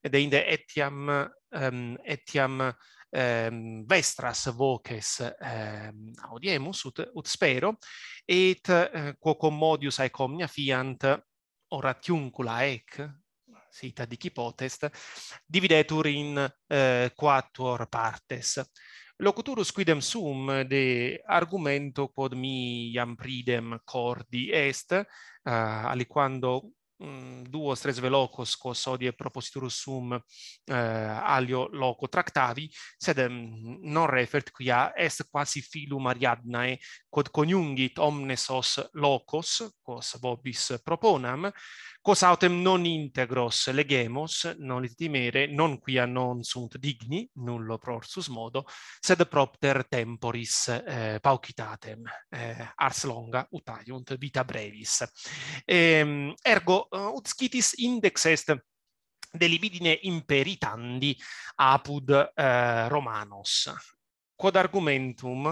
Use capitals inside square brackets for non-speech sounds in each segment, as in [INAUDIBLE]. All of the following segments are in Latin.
ed inde etiam um, etiam um, vestras voces um, audiemus ut, ut spero et uh, quo commodius ae comnia fiant oratiuncula ec sita dici potest dividetur in uh, eh, quattuor partes locutorus quidem sum de argumento quod mi iam pridem cordi est uh, aliquando Mm, duo tres velocos cos odie propositur sum eh, alio loco tractavi sed mm, non refert quia est quasi filu mariadnae quod coniungit omnes os locos quos vobis proponam cos autem non integros legemos, non lit dimere, non quia non sunt digni, nullo prorsus modo, sed propter temporis eh, paucitatem, eh, ars longa utaiunt vita brevis. Ehm, ergo, uh, ut scitis index est de libidine imperitandi apud eh, Romanos. Quod argumentum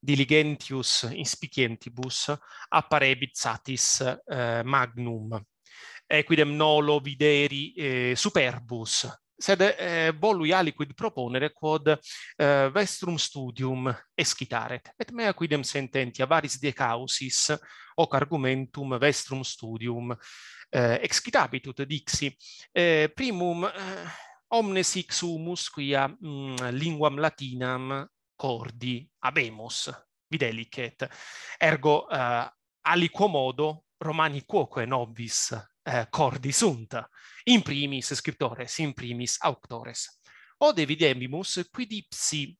diligentius inspicientibus apparebit satis eh, magnum, equidem nolo videri eh, superbus, sed eh, volui aliquid proponere quod eh, vestrum studium escitaret, et mea quidem sententia varis de causis hoc argumentum vestrum studium eh, excitabitud, dixi. Eh, primum, eh, omnes hic sumus quia mh, mm, linguam latinam cordi abemus, videlicet, ergo eh, aliquo modo romani quoque nobis eh, cordi sunt in primis scriptores in primis auctores o evidemimus quid ipsi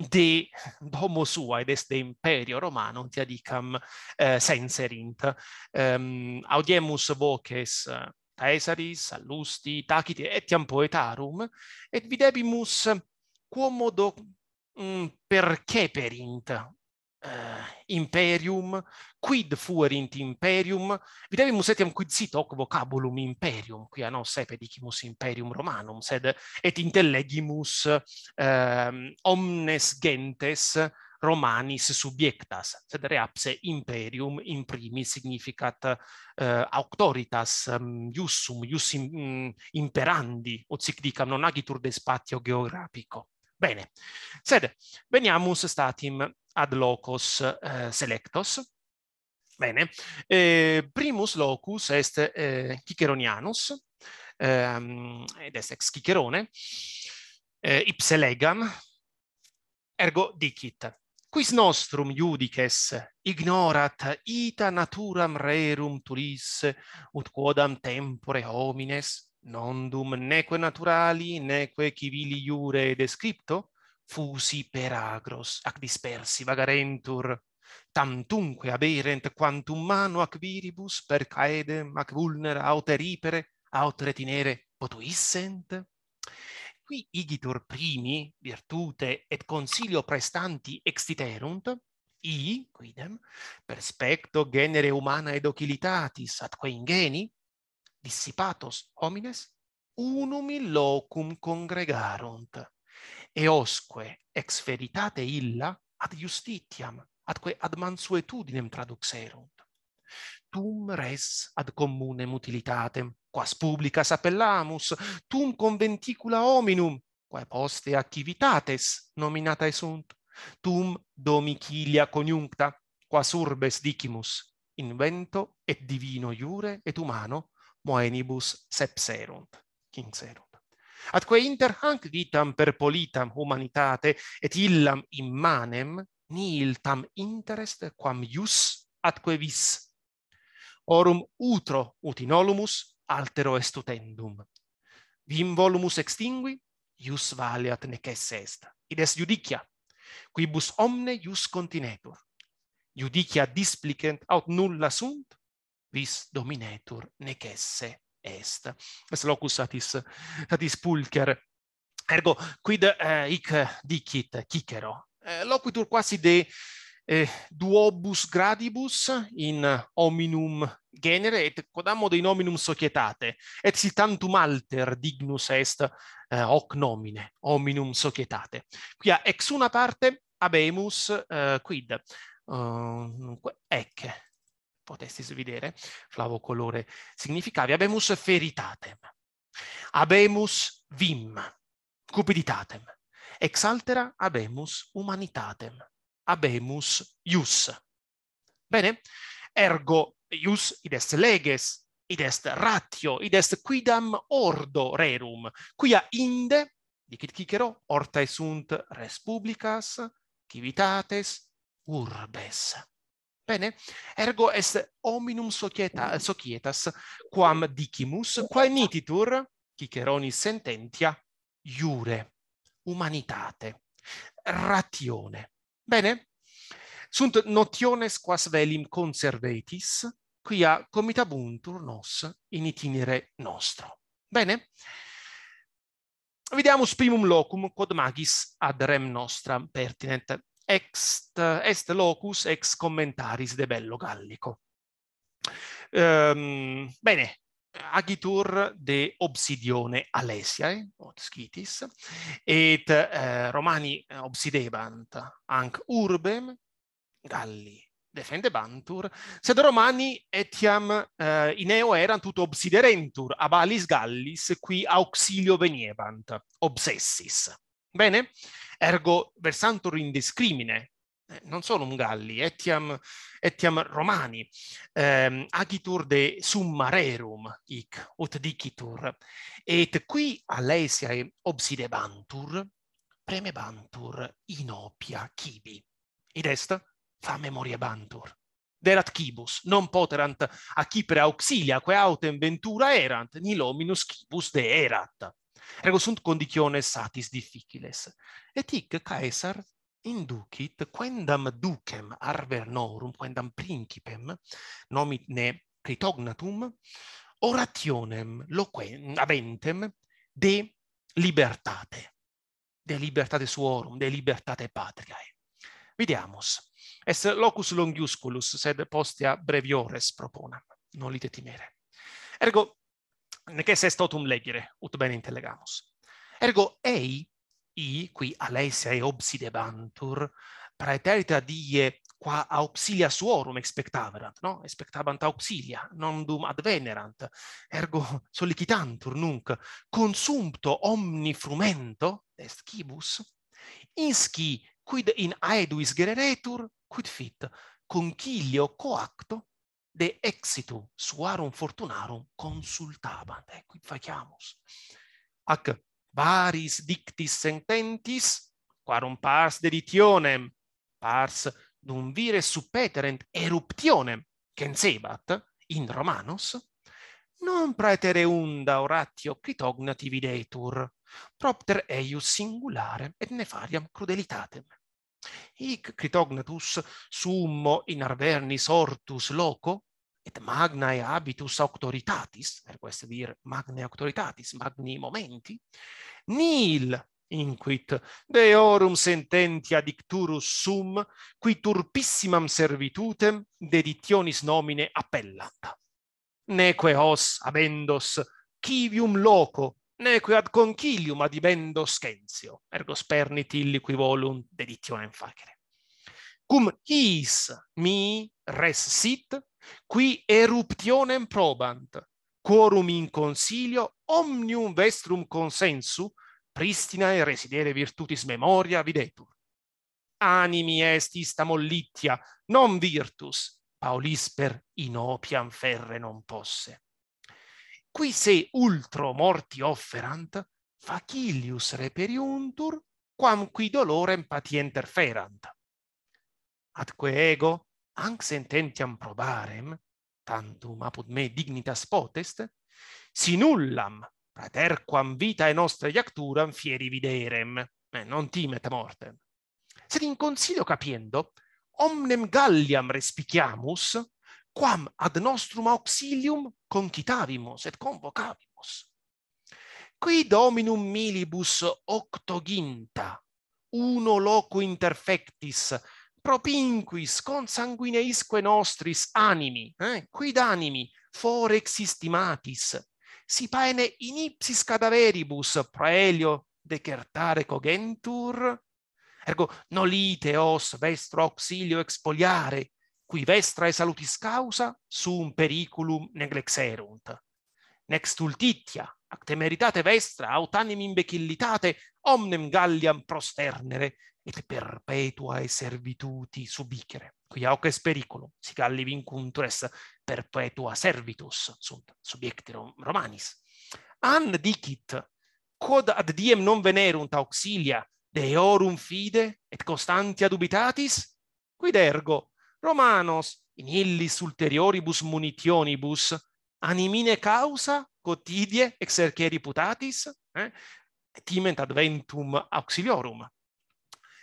de homo sua et est de imperio romano te adicam eh, senserint um, ehm, audiemus voces caesaris sallusti tacite etiam poetarum et videbimus quomodo mm, perceperint Eh, imperium, quid fuerint imperium, videbimus etiam quid sit hoc vocabulum imperium, quia nos dicimus imperium romanum, sed et intellegimus eh, omnes gentes romanis subjectas, sed reapse imperium in primi significat eh, auctoritas um, iussum, ius mm, imperandi, ot sic dicam, non agitur de spatio geografico. Bene. Sed veniamus statim ad locos eh, selectos. Bene. Eh, primus locus est eh, Ciceronianus, ehm, ed est ex Cicerone, eh, ipse legam, ergo dicit, quis nostrum iudices ignorat ita naturam rerum turis ut quodam tempore homines, non dum neque naturali neque civili iure descripto fusi per agros ac dispersi vagarentur tantunque aberent quantum mano ac viribus per caede mac vulner aut eripere aut retinere potuissent qui igitur primi virtute et consilio prestanti exiterunt i quidem per specto genere humana et docilitatis atque ingeni dissipatos homines unum in locum congregarunt et osque ex feritate illa ad justitiam atque ad mansuetudinem traduxerunt tum res ad commune utilitate quas publica sapellamus tum conventicula hominum quae poste activitates nominata sunt tum domicilia coniuncta quas urbes dicimus invento et divino iure et umano moenibus sepserunt, quincerunt. Atque inter hanc vitam per politam humanitate et illam immanem nihil tam interest quam ius atque vis. Orum utro ut inolumus altero est utendum. Vim volumus extingui, ius valeat necesse est. Id est judicia, quibus omne ius continetur. Judicia displicent aut nulla sunt, vis dominetur nec esse est. Est locus satis, satis pulcher. Ergo, quid eh, hic dicit cicero? Eh, quasi de eh, duobus gradibus in hominum genere et quodammo de in hominum societate et si tantum alter dignus est eh, hoc nomine hominum societate quia ex una parte habemus eh, quid uh, ec potestis videre, flavo colore significavi, abemus feritatem, abemus vim, cupiditatem, ex altera abemus humanitatem, abemus ius. Bene, ergo ius id est leges, id est ratio, id est quidam ordo rerum, quia inde, dicit cicero, ortae sunt res publicas, civitates, urbes. Bene, ergo est hominum societa, societas quam dicimus, quae nititur, ciceroni sententia, iure, humanitate, ratione. Bene, sunt notiones quas velim conservetis, quia comitabuntur nos in itinere nostro. Bene, vediamus primum locum quod magis ad rem nostram pertinent. ex, est locus ex commentaris de Bello Gallico. Ehm, bene, agitur de obsidione Alesiae, od scitis, et eh, Romani obsidebant anc urbem Galli defendebantur, sed Romani etiam eh, ineo erant ut obsiderentur abalis Gallis, qui auxilio venebant, obsessis. Bene? ergo versantur indiscrimine, eh, non solo un galli, etiam, etiam romani, eh, agitur de summarerum ic, ut dicitur, et qui alesiae obsidebantur, premebantur inopia cibi. Id est, fa memoria bantur. Derat cibus, non poterant a cipere auxilia, que autem ventura erant, nil hominus cibus de erat. Ergo sunt conditiones satis difficiles. Et hic Caesar inducit quendam ducem arvernorum, quendam principem, nomit ne critognatum, orationem loquen, aventem de libertate, de libertate suorum, de libertate patriae. Vidiamus. Es locus longiusculus, sed postea breviores proponam. Non lite timere. Ergo, neque se legere ut bene intellegamus ergo ei i qui alesiae e obsidebantur praeterita die qua auxilia suorum expectaverant no expectabant auxilia non dum advenerant ergo sollicitantur nunc consumpto omni frumento est quibus inski quid in aeduis gereretur quid fit conchilio coacto de exitu suarum fortunarum consultabant. Ecco, faciamus. Ac varis dictis sententis, quarum pars deditionem, pars num vire supeterent eruptionem, censebat in Romanos, non praetere unda oratio critognati videtur, propter eius singulare et nefariam crudelitatem. Hic critognatus summo in arvernis ortus loco, et magnae habitus auctoritatis, ergo est vir magnae auctoritatis, magni momenti, nil inquit deorum sententia dicturus sum, qui turpissimam servitutem deditionis nomine appellant. Neque os abendos civium loco, neque ad concilium adibendos scensio, ergo spernit illi qui volunt deditionem facere cum his mi res sit qui eruptionem probant quorum in consilio omnium vestrum consensu pristina et residere virtutis memoria videtur animi est ista mollitia non virtus paulis per inopiam ferre non posse qui se ultra morti offerant facilius reperiuntur quam qui dolore patienter ferant atque ego anx sententiam probarem tantum apud me dignitas potest si nullam frater quam vita et nostra iacturam fieri viderem eh, non timet mortem sed in consilio capiendo omnem galliam respiciamus quam ad nostrum auxilium concitavimus et convocavimus qui dominum milibus octoginta uno loco interfectis propinquis consanguineisque nostris animi, eh, quid animi forex estimatis, si paene in ipsis cadaveribus praelio decertare cogentur, ergo nolite os vestro auxilio expoliare, qui vestra e salutis causa sum periculum neglexerunt. Next ultitia, ac temeritate vestra aut animim becillitate omnem Galliam prosternere et perpetuae servituti subicere. Qui hoc est periculum, si galli vincuntur est perpetua servitus sunt subiecti Romanis. An dicit, quod ad diem non venerunt auxilia deorum fide et constantia dubitatis? Quid ergo, Romanos, in illis ulterioribus munitionibus, animine causa quotidie exerceri putatis? Eh? timent adventum auxiliorum,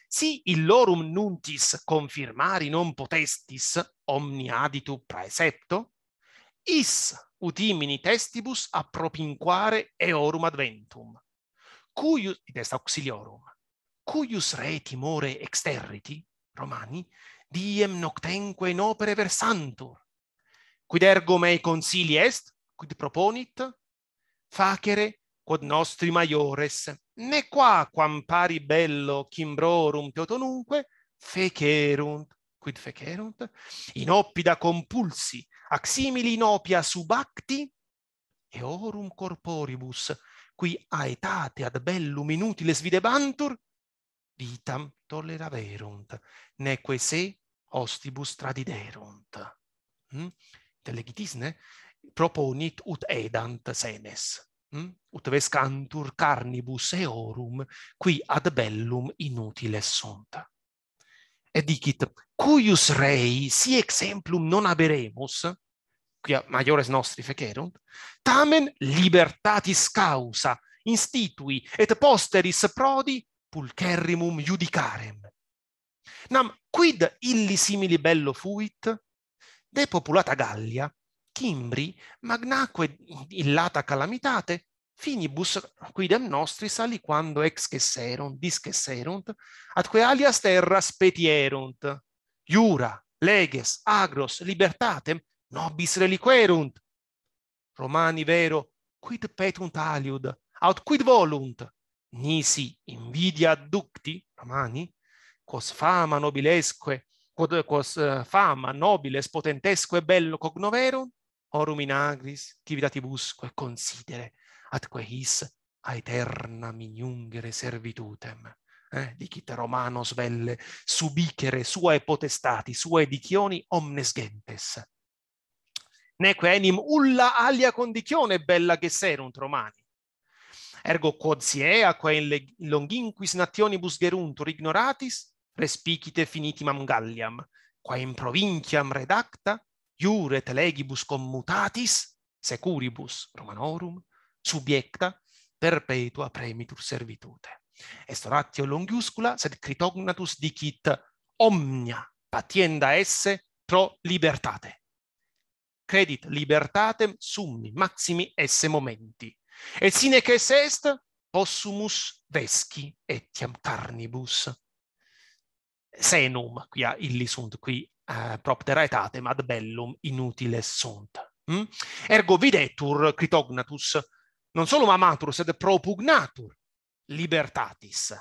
si illorum nuntis confirmari non potestis omni aditu praesepto, is ut imini testibus a propinquare eorum adventum, cuius, id est auxiliorum, cuius re timore exterriti, romani, diem noctenque in opere versantur, quid ergo mei consili est, quid proponit, facere quod nostri maiores ne qua quam pari bello cimbrorum teotonunque fecerunt quid fecerunt in oppida compulsi simili in opia subacti et orum corporibus qui aetate ad bellum inutiles videbantur vitam toleraverunt neque se ostibus tradiderunt hm? telegitis ne proponit ut edant senes. Mm? ut vescantur carnibus eorum, qui ad bellum inutile sunt. Et dicit, cuius rei, si exemplum non haberemus, quia maiores nostri fecerunt, tamen libertatis causa institui et posteris prodi pulcherrimum judicarem. Nam quid illi simili bello fuit? De populata Gallia, timbri magnaque illata calamitate, finibus quidem nostris aliquando ex cesserunt, discesserunt, ad que alias terra spetierunt, iura, leges, agros, libertatem, nobis reliquerunt. Romani vero, quid petunt aliud, aut quid volunt, nisi invidia ducti Romani, cos fama nobilesque, quod, quos eh, fama nobiles potentesque bello cognoverunt, Orum in agris, civitatibusque, considere, atque his aeterna miniungere servitutem. Eh, dicit Romanos velle, subicere suae potestati, suae dicioni omnes gentes. Neque enim ulla alia condicione bella che serunt Romani. Ergo quod siea, qua in longinquis nationibus geruntur ignoratis, respicite finitimam Galliam, qua in provinciam redacta, iur et legibus commutatis securibus romanorum subiecta perpetua premitur servitute. Est oratio longiuscula, sed critognatus dicit omnia patienda esse pro libertate. Credit libertatem summi maximi esse momenti. Et sine che est, possumus vesci etiam carnibus. Senum, quia illi sunt qui uh, eh, propter aetatem ad bellum inutile sunt. Mm? Ergo videtur critognatus non solo amatur, sed propugnatur libertatis.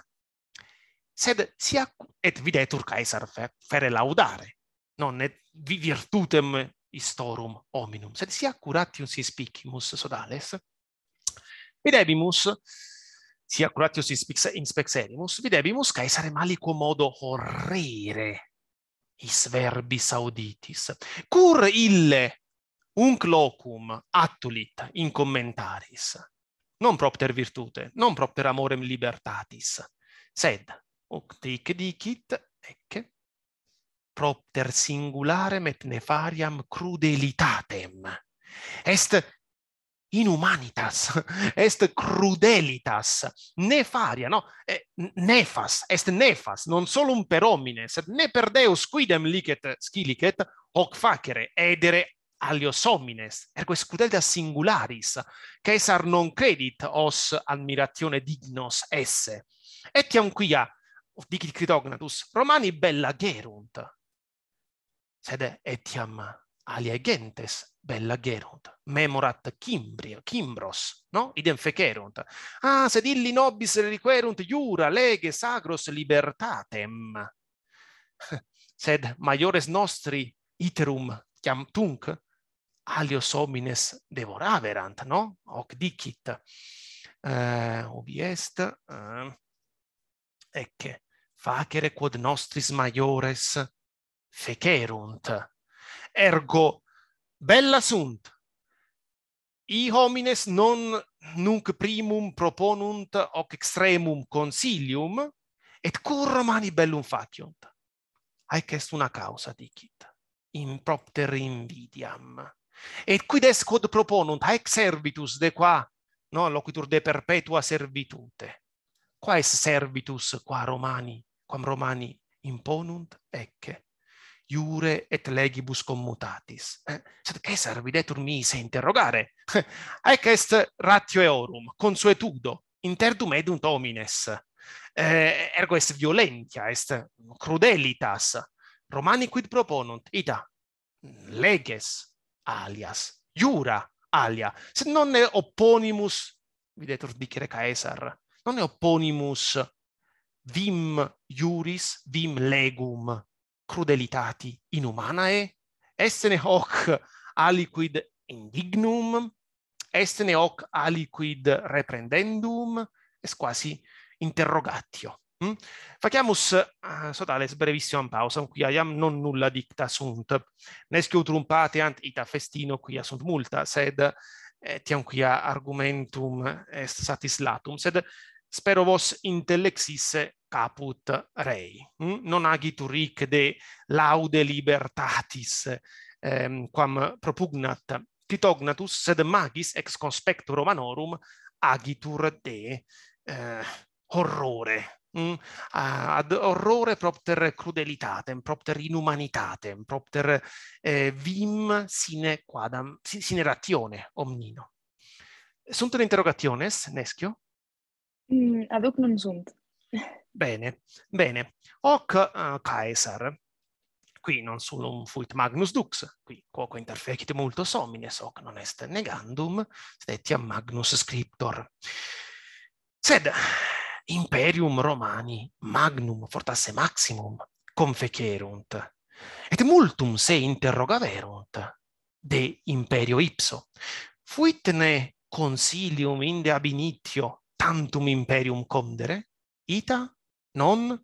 Sed sia et videtur Caesar fe, fere laudare, non et virtutem historum hominum, sed sia curatius si spicimus sodales, videbimus, sia curatius si spicimus, videbimus Caesar malico modo horrere is verbis auditis. Cur ille unc locum attulit in commentaris? Non propter virtute, non propter amorem libertatis, sed, hoc dicit, ecce, propter singularem et nefariam crudelitatem. Est inhumanitas, [LAUGHS] est crudelitas, nefaria, no? Eh, nefas, est nefas, non solum per homines, sed ne per Deus quidem licet scilicet, hoc facere, edere alios homines, ergo escudeldas singularis, Caesar non credit os admiratione dignos esse. Etiam quia, dicit Critognatus, Romani bella gerunt, sed etiam alia gentes bella gerunt memorat cimbria, kimbros no idem fecerunt ah sed illi nobis requerunt iura lege sacros libertatem [LAUGHS] sed maiores nostri iterum quam tunc alios homines devoraverant no hoc dicit eh ubi est eh, ecce facere quod nostris maiores fecerunt ergo bella sunt i homines non nunc primum proponunt hoc extremum consilium et cur romani bellum faciunt haec est una causa dicit in propter invidiam et quid est quod proponunt haec servitus de qua no loquitur de perpetua servitute qua est servitus qua romani quam romani imponunt ecce iure et legibus commutatis. Eh, sed che servidetur mi se interrogare? [LAUGHS] Ec est ratio eorum, consuetudo, interdum edunt homines. Eh, ergo est violentia, est crudelitas. Romani quid proponunt? Ita, leges alias, iura alia. Sed non ne opponimus, videtur dicere caesar, non ne opponimus vim iuris, vim legum crudelitati inumanae, essene hoc aliquid indignum, essene hoc aliquid reprendendum, es quasi interrogatio. Mm? Faciamus uh, sotales brevissimam pausam, qui iam non nulla dicta sunt, nescio trumpate ant ita festino quia sunt multa, sed etiam eh, quia argumentum est satis latum, sed spero vos intelexisse caput rei hm? non agitur hic de laude libertatis ehm, quam propugnat titognatus sed magis ex conspectu romanorum agitur de eh, horrore hm? ad horrore propter crudelitatem propter inumanitatem, propter eh, vim sine quadam sine ratione omnino sunt interrogationes nescio Mm, ad hoc non sunt. bene, bene. Hoc uh, Caesar. Qui non un fuit Magnus Dux, qui quoque interfecit multos homines, hoc non est negandum, sed etiam Magnus scriptor. Sed imperium Romani magnum fortasse maximum confecerunt, et multum se interrogaverunt de imperio ipso. Fuitne consilium inde ab initio tantum imperium condere ita non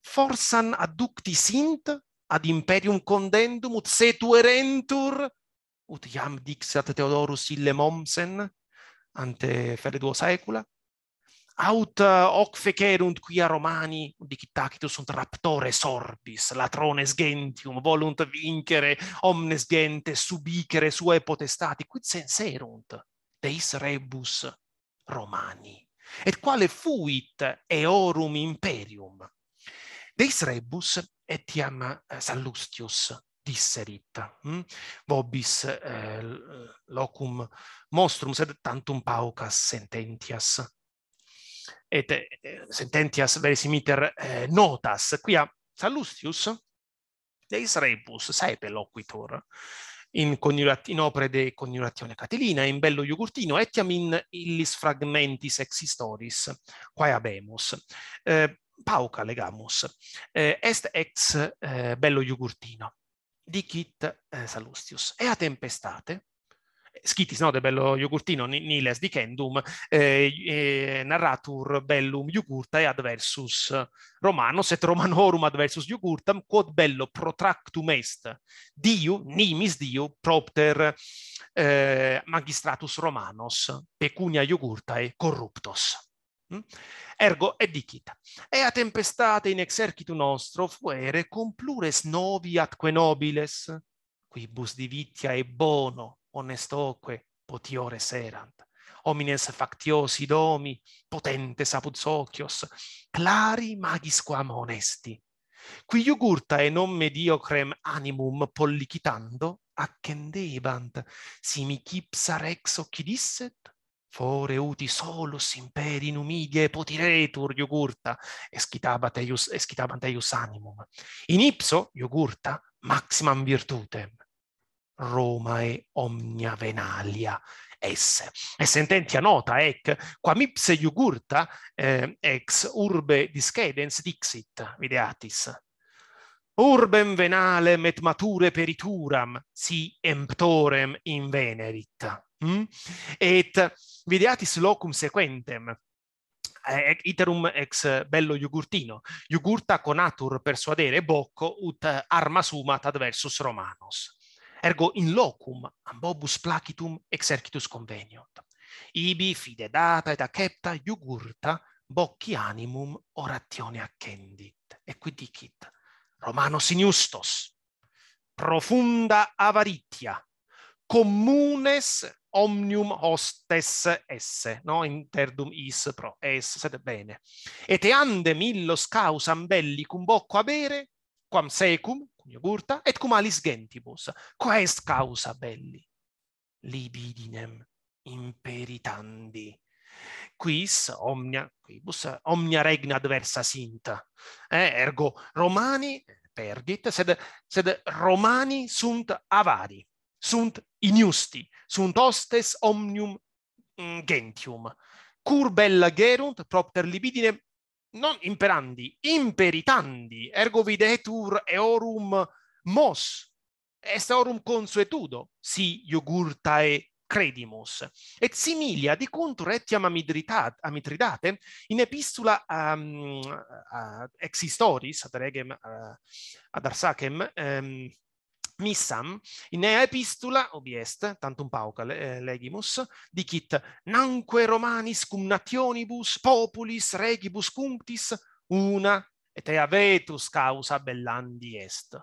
forsan adducti sint ad imperium condendum ut se tu erentur ut iam dixat Theodorus ille momsen ante ferre duo saecula aut uh, hoc fecerunt quia romani dicit tacitus sunt raptores orbis latrones gentium volunt vincere omnes gentes subicere suae potestati quid senserunt deis rebus Romani. Et quale fuit eorum imperium? Deis rebus etiam eh, Sallustius disserit. Hm? Vobis eh, locum monstrum, sed tantum paucas sententias. Et eh, sententias verisimiter eh, notas. Quia Sallustius, deis rebus, saepe loquitur, in, in, opere di coniurazione Catilina, in Bello Iogurtino, etiam in illis fragmentis ex historis, quae habemus. Eh, pauca legamus, eh, est ex eh, Bello Iogurtino, dicit eh, Salustius, e a tempestate, Schittis no, de bello iogurtino, niles di Kendum, eh, eh, narratur bellum iogurtae adversus romanos et romanorum adversus iogurtam, quod bello protractum est, diu, nimis diu, propter eh, magistratus romanos, pecunia iogurtae corruptos. Mm? Ergo et dicit, ea tempestate in exercitu nostro fuere cum plures novi atque nobiles, quibus divitia e bono honestoque potiores erant. Homines factiosi domi, potentes apud socios, clari magis quam honesti. Qui iugurta non mediocrem animum pollicitando, accendebant, si mi cipsa rex occidisset, fore uti solus imperi numidie potiretur iugurta, eius, escitabant eius animum. In ipso, iugurta, maximam virtutem. Romae omnia venalia esse. E sententia nota, ec, quam ipse iugurta eh, ex urbe discedens dixit, videatis. Urbem venalem et mature perituram, si emptorem invenerit. Mm? Hm? Et videatis locum sequentem, ec iterum ex bello iugurtino, iugurta conatur persuadere bocco ut arma sumat adversus romanos ergo in locum ambobus placitum exercitus conveniunt ibi fide data et accepta iugurta bocchi animum oratione accendit et qui dicit romano sinustos profunda avaritia communes omnium hostes esse no interdum is pro es sed bene et eandem illos causam belli cum bocco abere quam secum iogurta et cum alis gentibus quae est causa belli libidinem imperitandi quis omnia quibus omnia regna adversa sint eh, ergo romani perdit sed sed romani sunt avari sunt inusti, sunt hostes omnium mm, gentium cur bella gerunt propter libidinem non imperandi, imperitandi, ergo videtur eorum mos, est eorum consuetudo, si iogurtae credimus. Et similia di contur etiam amitridate, in epistula um, ehm, uh, ex historis ad regem uh, ad arsacem um, Missam, in nea epistola obiest, tantum pauca eh, legimus, dicit nanque romanis cum nationibus populis regibus cunctis una et ea vetus causa bellandi est.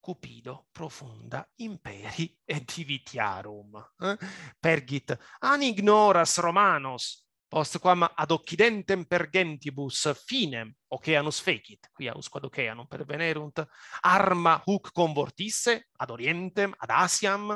Cupido profunda imperi et divitiarum. Eh? Pergit an ignoras Romanos post quam ad occidentem per gentibus finem oceanus fecit, qui aus oceanum per venerunt, arma huc convortisse ad orientem, ad asiam,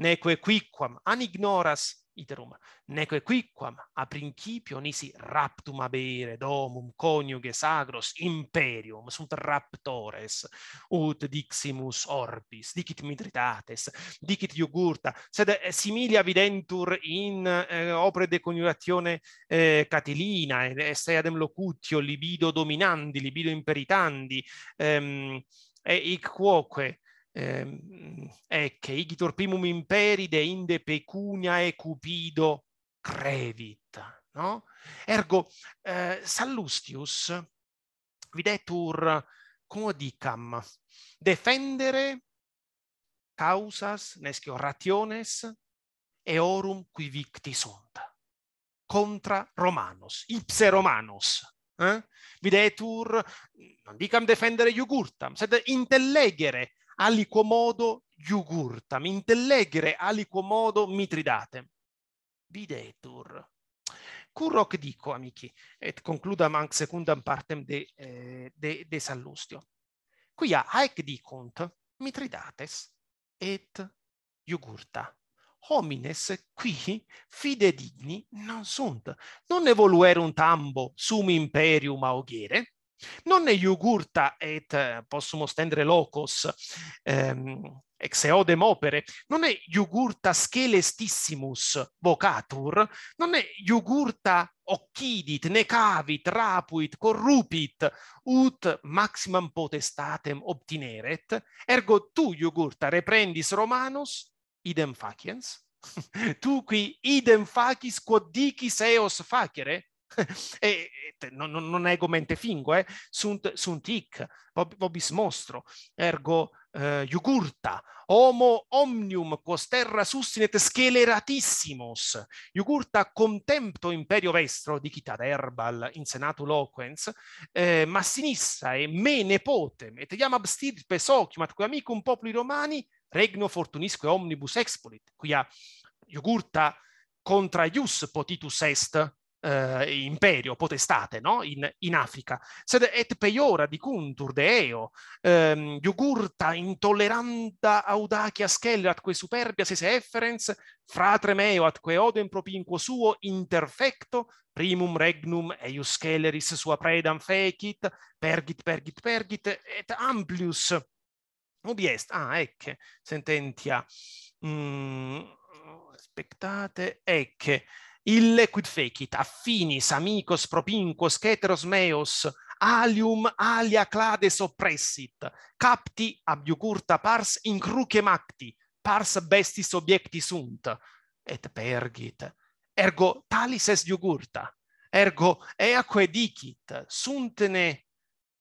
neque quicquam an ignoras iterum. Neque quicquam a principio nisi raptum abere domum coniuge sagros imperium sunt raptores ut diximus orbis dicit mitritates dicit jugurta sed eh, similia videntur in eh, opere de coniugazione eh, catilina esse adem locutio libido dominandi libido imperitandi ehm, e hic quoque Ehm, che igitur primum imperide inde pecunia e cupido crevit. No? Ergo, eh, Sallustius videtur come codicam defendere causas nescio rationes eorum qui victi sunt contra romanos, ipse romanos. Eh? Videtur, non dicam defendere iugurtam, sed intellegere aliquomodo iugurtam, intellegere aliquomodo mitridate. Videtur. Curroc dico, amici, et concludam anc secundam partem de, eh, de, de Sallustio. Quia haec dicunt mitridates et iugurta homines qui fide digni non sunt, non evoluerunt ambo sum imperium augere, Non ne iugurta et eh, possum ostendere locos ehm, ex eodem opere, non ne iugurta scelestissimus vocatur, non ne iugurta occidit, necavit, rapuit, corrupit, ut maximam potestatem obtineret, ergo tu iugurta reprendis Romanus, idem faciens, [LAUGHS] tu qui idem facis quod dicis eos facere, [LAUGHS] e, e, non, non è gomente fingo, eh? sunt, sunt hic, vobis mostro, ergo eh, iugurta, homo omnium quos terra sustinet sceleratissимos, iugurta contempto imperio vestro, dicita erbal in senatu loquens, eh, massinissa e me nepotem, et iam abstirpe socium ad quam amicum populi romani, regno fortunisque omnibus expolit, quia iugurta contra ius potitus est, eh, imperio, potestate, no? in, in, Africa. Sed et peiora dicuntur deeo, ehm, iugurta intolleranda audacia scellatque superbia se se efferens, fratre meo atque odem propinquo suo interfecto, primum regnum eius sceleris sua predam fecit, pergit, pergit, pergit, et amplius ubi est, ah, ecce, sententia, mm, aspettate, ecce, ille quid fecit affinis amicos propinquos ceteros meos alium alia clades oppressit capti ab iugurta pars in cruce macti pars bestis objecti sunt et pergit ergo talis est iugurta ergo eaque dicit suntne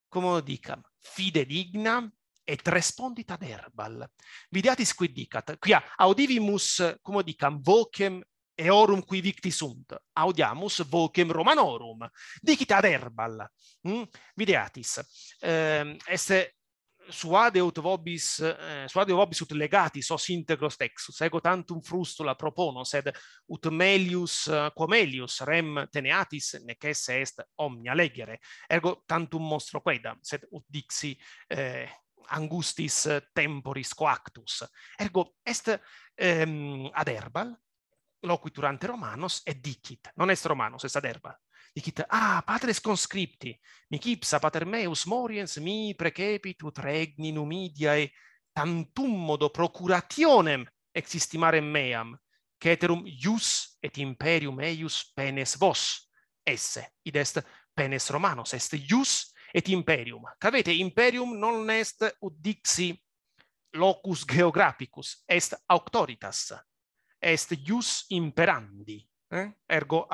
como dicam fide digna et respondit ad Vidiatis videatis quid dicat quia audivimus como dicam vocem eorum qui victi sunt, audiamus vocem romanorum, dicit ad herbal, mm? Hm? videatis. Eh, esse suade ut vobis eh, suade vobis ut legati sos integros textus ego tantum frustula propono sed ut melius eh, quam melius rem teneatis nec esse est omnia legere ergo tantum monstro queda sed ut dixi eh, angustis eh, temporis coactus ergo est ehm, ad herbal loquitur ante Romanos et dicit, non est Romanos, est ad erba, dicit, ah, patres conscripti, mic pater meus moriens mi precepit ut regni numidiae tantum modo procurationem existimarem meam, ceterum ius et imperium eius penes vos esse, id est penes Romanos, est ius et imperium. Cavete, imperium non est ut dixi locus geographicus, est auctoritas, est ius imperandi eh? ergo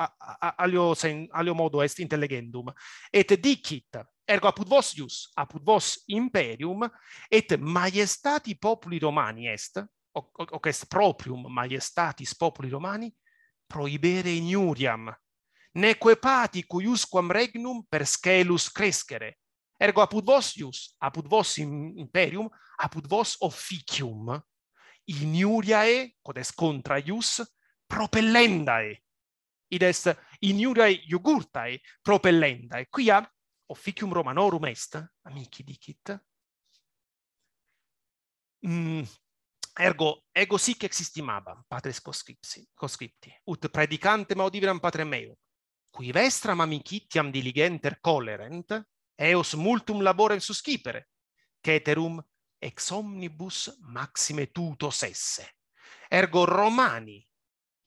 alio sen alio modo est intelligendum et dicit ergo apud vos ius apud vos imperium et maiestati populi romani est hoc est proprium maiestatis populi romani prohibere iniuriam neque pati cuiusquam regnum per scelus crescere ergo apud vos ius apud vos imperium apud vos officium iniuriae, quod est contra ius, propellendae. Id est iniuriae iugurtae, propellendae. Quia, officium romanorum est, amici dicit, mm, ergo, ego sic existimabam, patres coscripti, coscripti ut predicantem od iveram patre meum, qui vestram amicitiam diligenter colerent, eos multum laborem suscipere, ceterum ex omnibus maxime tutos esse. Ergo Romani,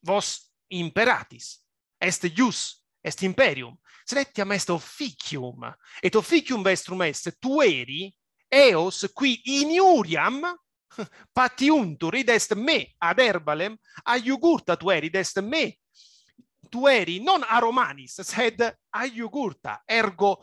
vos imperatis, est ius, est imperium, selectiam est officium, et officium vestrum est tueri, eos qui iniuriam [LAUGHS] patiuntur id est me ad herbalem, aiugurta tueri id est me tueri non a romanis sed aiugurta ergo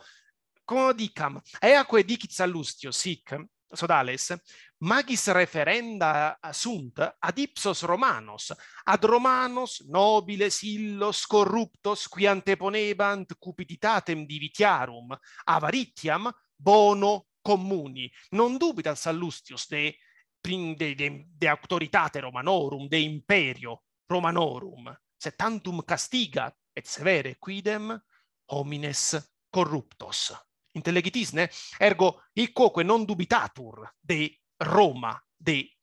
como dicam eaque dicit allustio sic sodales, magis referenda sunt ad ipsos romanos, ad romanos nobiles illos corruptos qui anteponebant cupiditatem divitiarum, avaritiam bono communi. Non dubita Sallustius de, de, de, de autoritate romanorum, de imperio romanorum, se tantum castiga et severe quidem homines corruptos intellegitisne, ergo icoque non dubitatur de Roma, de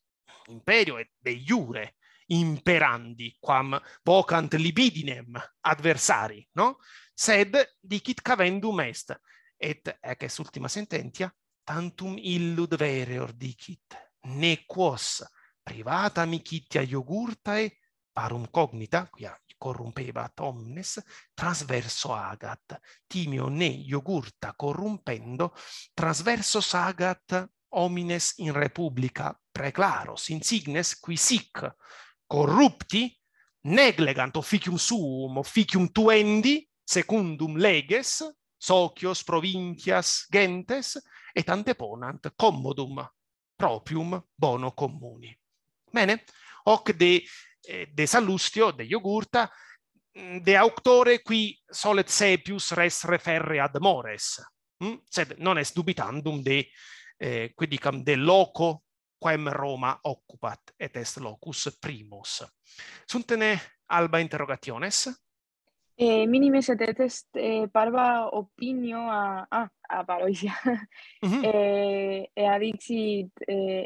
imperio e de iure imperandi, quam vocant libidinem adversari, no? Sed dicit cavendum est, et ec est ultima sententia, tantum illud vereor dicit, ne quos privata amicitia iogurtae parum cognita quia corrumpebat omnes transverso agat timio ne iogurta corrumpendo transverso agat homines in republica preclaros insignes qui sic corrupti neglegant officium suum officium tuendi secundum leges socios provincias gentes et anteponant commodum propium bono communi bene hoc de Eh, de Sallustio, de Iogurta, mm, de autore qui solet sepius res referre ad mores, mm? sed non est dubitandum de, eh, qui dicam, de loco quem Roma occupat et est locus primus. Suntene alba interrogationes? E, mini test eh, este, parva opinio a, ah, a a paroisia. Mm e,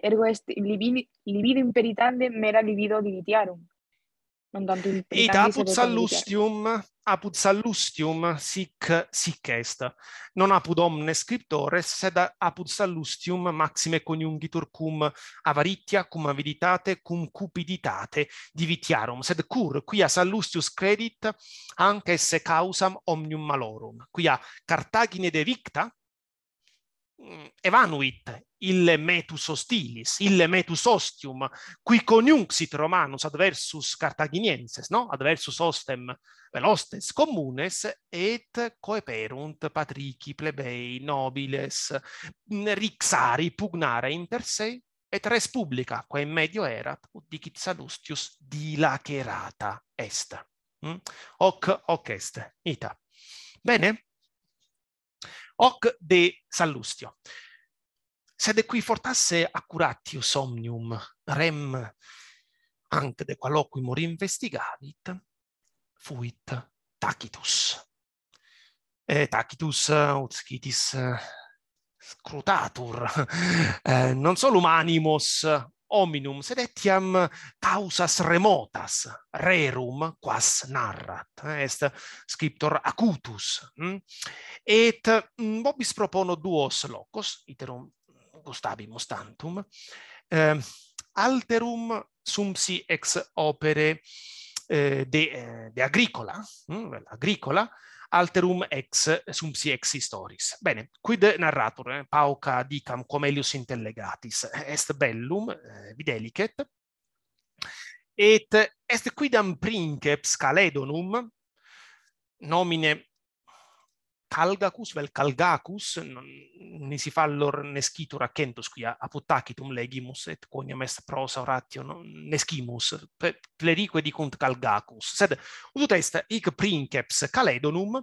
ergo est libido, libido imperitande mera libido divitiarum. Ita puzzallustium, apuzzallustium sic, sic est. Non apud omnes scriptores, sed sallustium maxime coniungitur cum avaritia, cum aviditate, cum cupiditate divitiarum. Sed cur quia sallustius credit anche esse causam omnium malorum. Quia Cartagine de victa mm, evanuit ille metus hostilis, ille metus ostium, qui coniunxit Romanus adversus Carthaginienses, no? adversus hostem velostes communes, et coeperunt patrici plebei nobiles mm, rixari pugnare inter se, et res publica, quae in medio erat, ut dicit salustius dilacerata est. Mm? Hoc, hoc est, ita. Bene? Hoc de Sallustio. sed qui fortasse accuratio somnium rem ant de qualoqui mor investigavit fuit tacitus et tacitus ut scitis scrutatur [LAUGHS] eh, non solum animos hominum sed etiam causas remotas rerum quas narrat eh, est scriptor acutus hm? et mm, vobis propono duos locos iterum gustabimus tantum, eh, alterum sumsi ex opere eh, de, eh, de agricola, mh, mm, agricola, alterum ex sumsi ex historis. Bene, quid narratur, eh, pauca dicam comelius intellegatis, est bellum, eh, videlicet, et est quidam princeps caledonum, nomine calgacus vel calgacus non ni si fa lor neschitura qui a legimus et cognome est prosa oratio non neschimus plerico et dicunt calgacus sed ut est hic princeps caledonum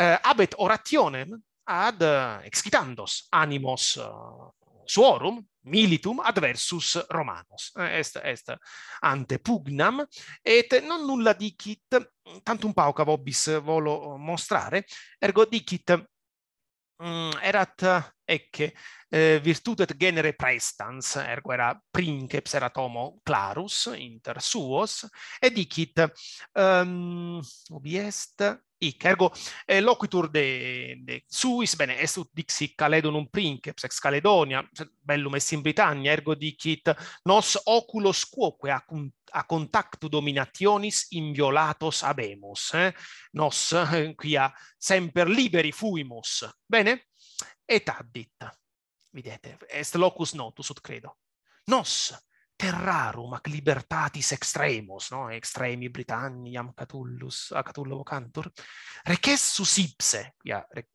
eh, abet orationem ad eh, excitandos animos eh, suorum militum adversus romanos, eh, est, est ante pugnam, et non nulla dicit, tantum pauca vobis volo mostrare, ergo dicit mm, erat ecce eh, virtutet genere prestans, ergo era princeps erat homo clarus inter suos, e dicit um, ehm, obiest hic. Ergo, eh, loquitur de, de suis, bene, est dixi Caledonum princeps, ex Caledonia, cioè, bellum est in Britannia, ergo dicit nos oculos quoque acum a contactu dominationis inviolatos abemos, Eh? Nos, eh, quia semper liberi fuimus. Bene? Et addit. Vedete, est locus notus, ut credo. Nos, terrarum ac libertatis extremos, no? extremi Britanniam catullus, a catullo vocantur, recessus ipse, re,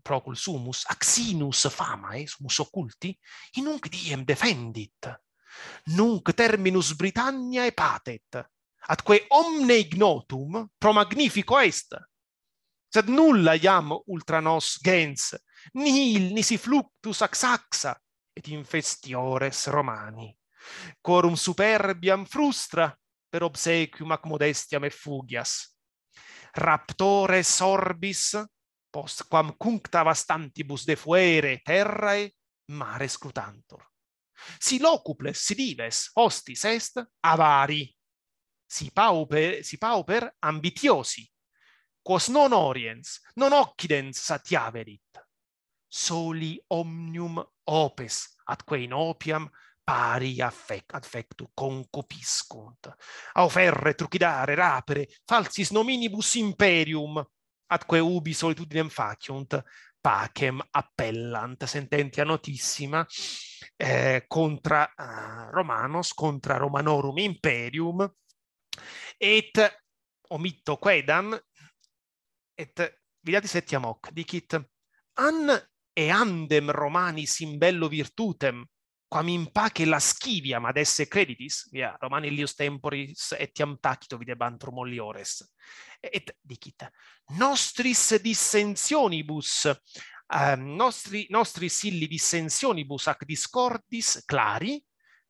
procul sumus, axinus famae, sumus occulti, in nunc diem defendit, nunc terminus Britannia patet, atque omne ignotum pro magnifico est, sed nulla iam ultra nos gens, nihil nisi fluctus ax et infestiores romani quorum superbiam frustra per obsequium ac modestiam effugias. Raptores orbis, post quam cuncta vastantibus de fuere terrae, mare scrutantur. Si locuples, si vives, hostis est, avari. Si pauper, si pauper ambitiosi, quos non oriens, non occidens satiaverit. Soli omnium opes, atque in opiam, pari affectu concupiscunt. Auferre, trucidare, rapere, falsis nominibus imperium, atque ubi solitudinem faciunt, pacem appellant, sententia notissima eh, contra eh, Romanos, contra Romanorum imperium, et omitto quedam, et vidati septiam hoc, dicit, an e andem Romanis in bello virtutem, quam in pace la schivia ma desse creditis via romani lius temporis etiam tacito videbant moliores et dicita nostris dissensionibus eh, nostri nostri silli dissensionibus ac discordis clari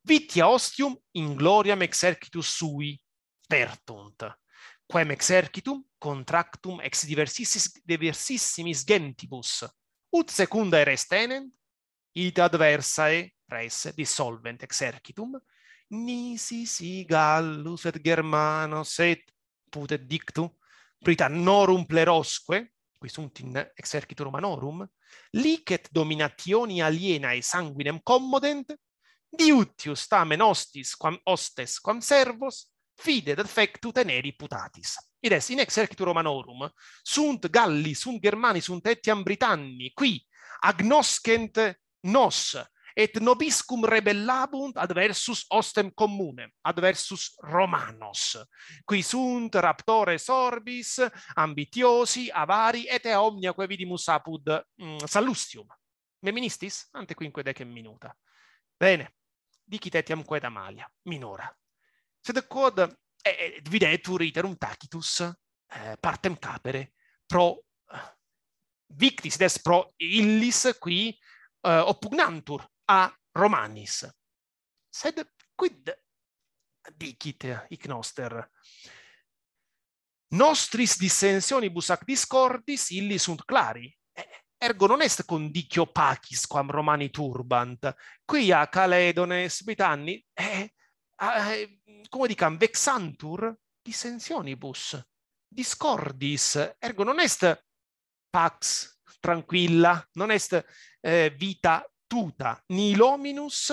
vitia ostium in gloriam exercitus sui pertunt quem exercitum contractum ex diversissimis diversissimis gentibus ut secunda erestenent id adversae res dissolvent exercitum nisi si gallus et germanos et putet dictu prita norum plerosque qui sunt in exercitur romanorum licet dominationi aliena et sanguinem commodent diutius tamen hostis quam hostes quam servos fide defectu teneri putatis id est in exercitur romanorum sunt galli sunt germani sunt etiam britanni qui agnoscent nos et nobiscum rebellabunt adversus ostem communem, adversus romanos, qui sunt raptores orbis, ambitiosi, avari, et ea omnia que vidimus apud mh, mm, sallustium. Meministis? Ante quinque decem minuta. Bene, dicitetiam qued amalia, minora. Sed quod eh, videtur iterum tacitus eh, partem capere pro victis des pro illis qui eh, oppugnantur a Romanis. Sed quid dicit hic noster? Nostris dissensionibus ac discordis illi sunt clari. Ergo non est condicio pacis quam Romani turbant. Qui a Caledone subitanni, eh, eh, come dicam, vexantur dissensionibus, discordis. Ergo non est pax tranquilla, non est eh, vita tuta, ni hominus,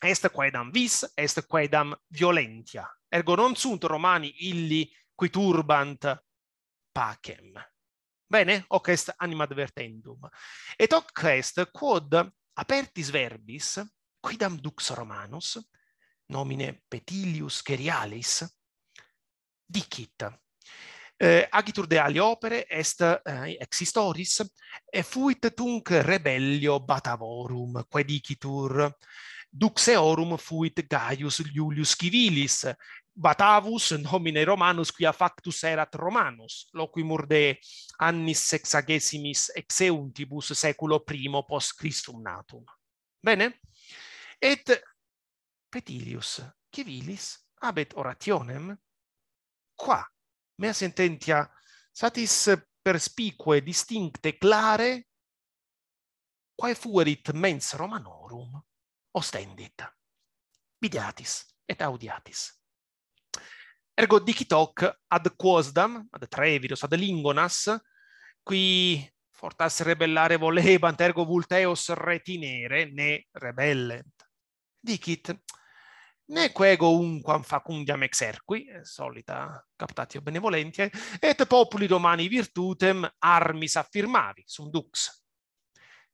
est quaedam vis, est quaedam violentia. Ergo non sunt romani illi qui turbant pacem. Bene? Hoc est anima advertendum. Et hoc est quod apertis verbis, quidam dux romanus, nomine Petilius Cerialis, dicit Eh, agitur de ali opere, est eh, ex historis, et fuit tunc rebellio Batavorum, quedicitur, duxeorum fuit Gaius Iulius Civilis, Batavus, nomine Romanus, quia factus erat Romanus, loquimur de annis sexagesimis ex euntibus seculo primo post Christum natum. Bene, et Petilius Civilis habet orationem qua, mea sententia satis eh, perspicue distincte clare quae fuerit mens romanorum ostendit videatis et audiatis ergo dicit hoc ad quosdam ad trevidos ad lingonas qui fortas rebellare volebant ergo vulteos retinere ne rebellent dicit ne quego unquam facundiam exerqui, eh, solita captatio benevolentia, et populi domani virtutem armis affirmavi, sum dux.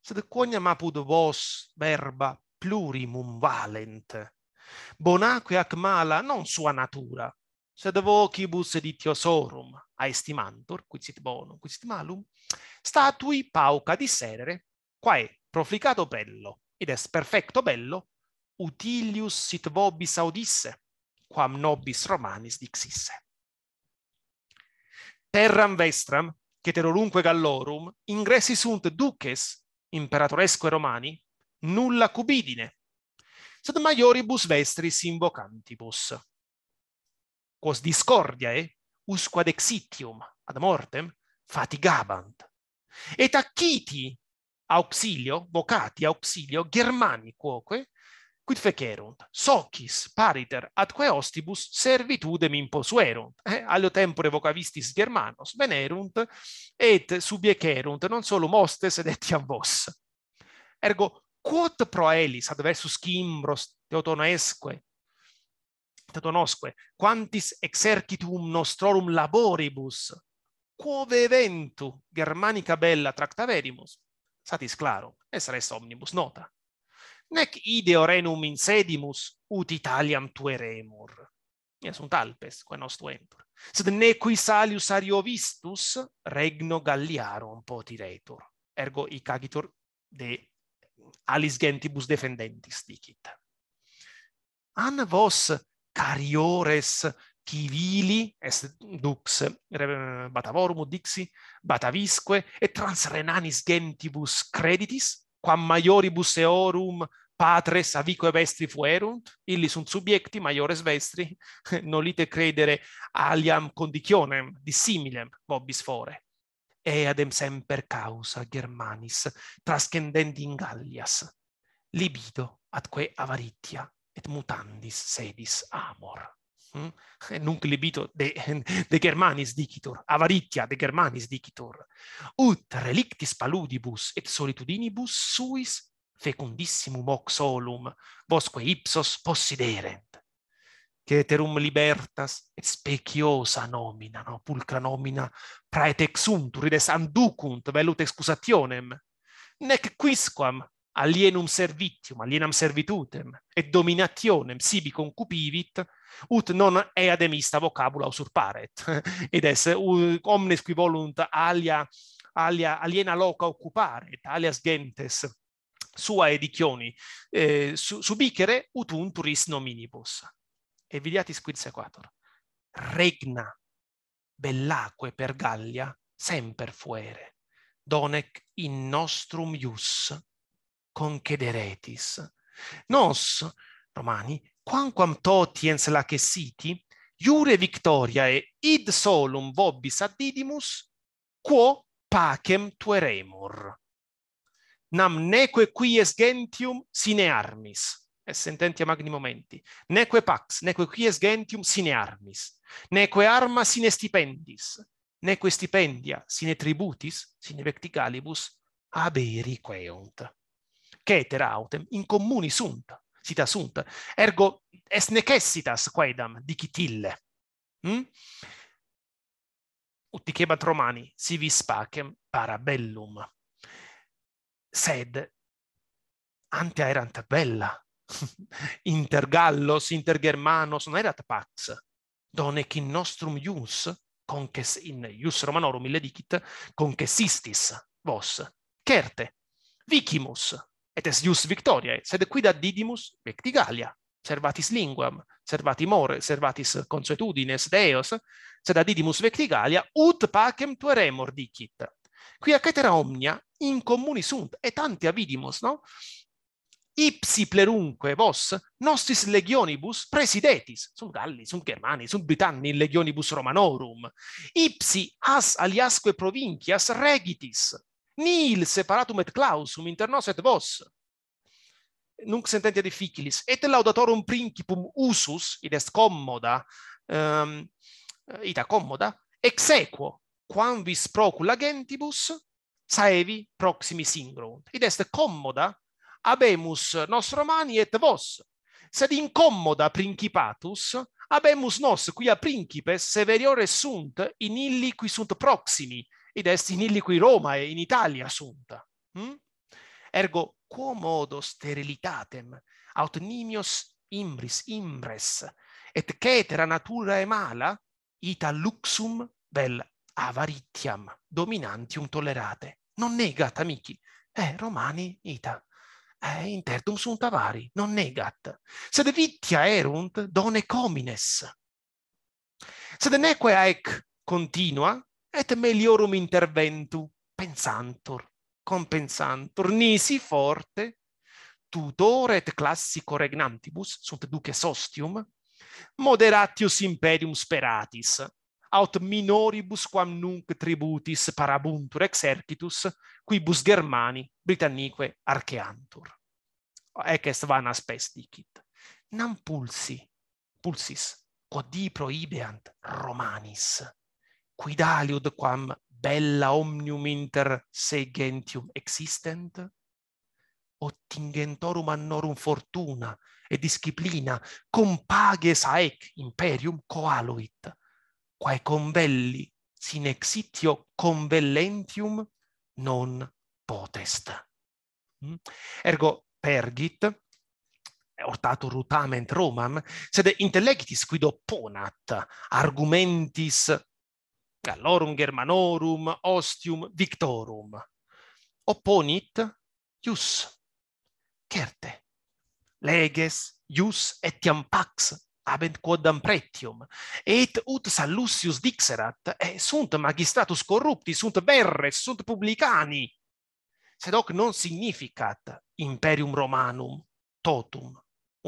Sed quoniam apud vos verba plurimum valent, bonaque ac mala non sua natura, sed vocibus editiosorum aestimantur, quid sit bonum, quid sit malum, statui pauca disserere, quae proficato bello, id est perfecto bello, utilius sit vobis audisse, quam nobis Romanis dixisse. Terram vestram, ceterorumque gallorum, ingressi sunt duces, imperatoresque Romani, nulla cubidine, sed maioribus vestris invocantibus. Quos discordiae, usquad exitium ad mortem, fatigabant. Et acchiti auxilio, vocati auxilio, germani quoque, quid fecerunt socis pariter atque ostibus servitudem imposuerunt eh, allo tempore vocavistis germanos venerunt et subiecerunt non solo mostes et etiam vos ergo quod proelis adversus cimbros teotonesque teotonosque quantis exercitum nostrorum laboribus quo eventu germanica bella tractaverimus satis claro esser est omnibus nota nec ideo renum in sedimus ut Italiam tueremur. Ia sunt alpes, quae nostu tuentur. Sed ne qui salius ariovistus regno Galliarum potiretur. Ergo ic agitur de alis gentibus defendentis dicit. An vos cariores civili est dux batavorum dixi batavisque et trans renanis gentibus creditis quam maioribus eorum patres avico vestri fuerunt, illi sunt subiecti maiores vestri, [LAUGHS] nolite credere aliam condicionem dissimilem vobis fore adem semper causa germanis trascendendi in gallias libido atque avaritia et mutandis sedis amor Hm? Eh, nunc libito de [LAUGHS] de germanis dicitur avaritia de germanis dicitur ut relictis paludibus et solitudinibus suis fecundissimum hoc solum vosque ipsos possiderent ceterum libertas et speciosa nomina no pulcra nomina praetexuntur ides anducunt velut excusationem nec quisquam alienum servitium, alienam servitutem, et dominationem sibi concupivit, ut non eademista vocabula usurparet, [LAUGHS] ed es uh, omnes qui volunt alia, alia, aliena loca occuparet, alias gentes, sua edicioni, eh, subicere utuntur is nominibus. Evidiatis quid sequator. Regna bellaque per Gallia semper fuere, donec in nostrum ius concederetis. Nos, Romani, quamquam totiens lacessiti, iure victoriae id solum vobis ad idimus, quo pacem tueremur. Nam neque quies gentium sine armis. et sententia magni momenti. Neque pax, neque quies gentium sine armis. Neque arma sine stipendis. Neque stipendia sine tributis, sine vecticalibus, aberi queunt. cetera autem in communi sunt, sita sunt, ergo est necessitas quaedam dicitille. Mm? Uticebat Romani, si vis pacem parabellum. Sed antea erant bella, [LAUGHS] inter Gallos, inter Germanos, non erat pax, donec in nostrum ius, conches in ius romanorum ille dicit, concessistis vos, certe, vicimus, et est ius victoriae sed quid ad didimus pecti gallia servatis linguam servati mores servatis consuetudines deos sed ad didimus pecti gallia ut pacem tueremor dicit qui a omnia in communi sunt et tanti avidimus no ipsi plerunque vos nostis legionibus presidetis sunt galli sunt germani sunt britanni in legionibus romanorum ipsi as aliasque provincias regitis Nihil separatum et clausum inter nos et vos, nunc sententia difficilis, et laudatorum principum usus, id est commoda, ehm, ita commoda, ex equo, quam vis procula gentibus, saevi proximi singurum. Id est commoda, abemus nos romani et vos, sed in commoda principatus, abemus nos, quia principes severiores sunt in illi qui sunt proximi, id est in illi qui Roma et in Italia sunt. Hm? Ergo quo modo sterilitatem aut nimios imbris imbres et cetera natura e mala ita luxum vel avaritiam dominanti un tollerate. Non negat amici. Eh Romani ita eh, interdum sunt avari non negat sed vitia erunt done comines sed neque aec continua et meliorum interventu pensantur, compensantur, nisi forte, tutor et classico regnantibus, sunt duces ostium, moderatius imperium speratis, aut minoribus quam nunc tributis parabuntur exercitus, quibus germani britannique archeantur. Ec est vanas pes dicit. Nam pulsi, pulsis, quod di prohibeant romanis, quid alio quam bella omnium inter se gentium existent ottingentorum annorum fortuna et disciplina cum pages aec imperium coaluit quae convelli sine exitio convellentium non potest mm? ergo pergit ortatur rutament romam sed intellectis quid opponat argumentis Gallorum Germanorum ostium victorum opponit ius certe leges ius et iam pax habent quodam pretium et ut Sallusius dixerat eh, sunt magistratus corrupti sunt verres, sunt publicani sed hoc non significat imperium romanum totum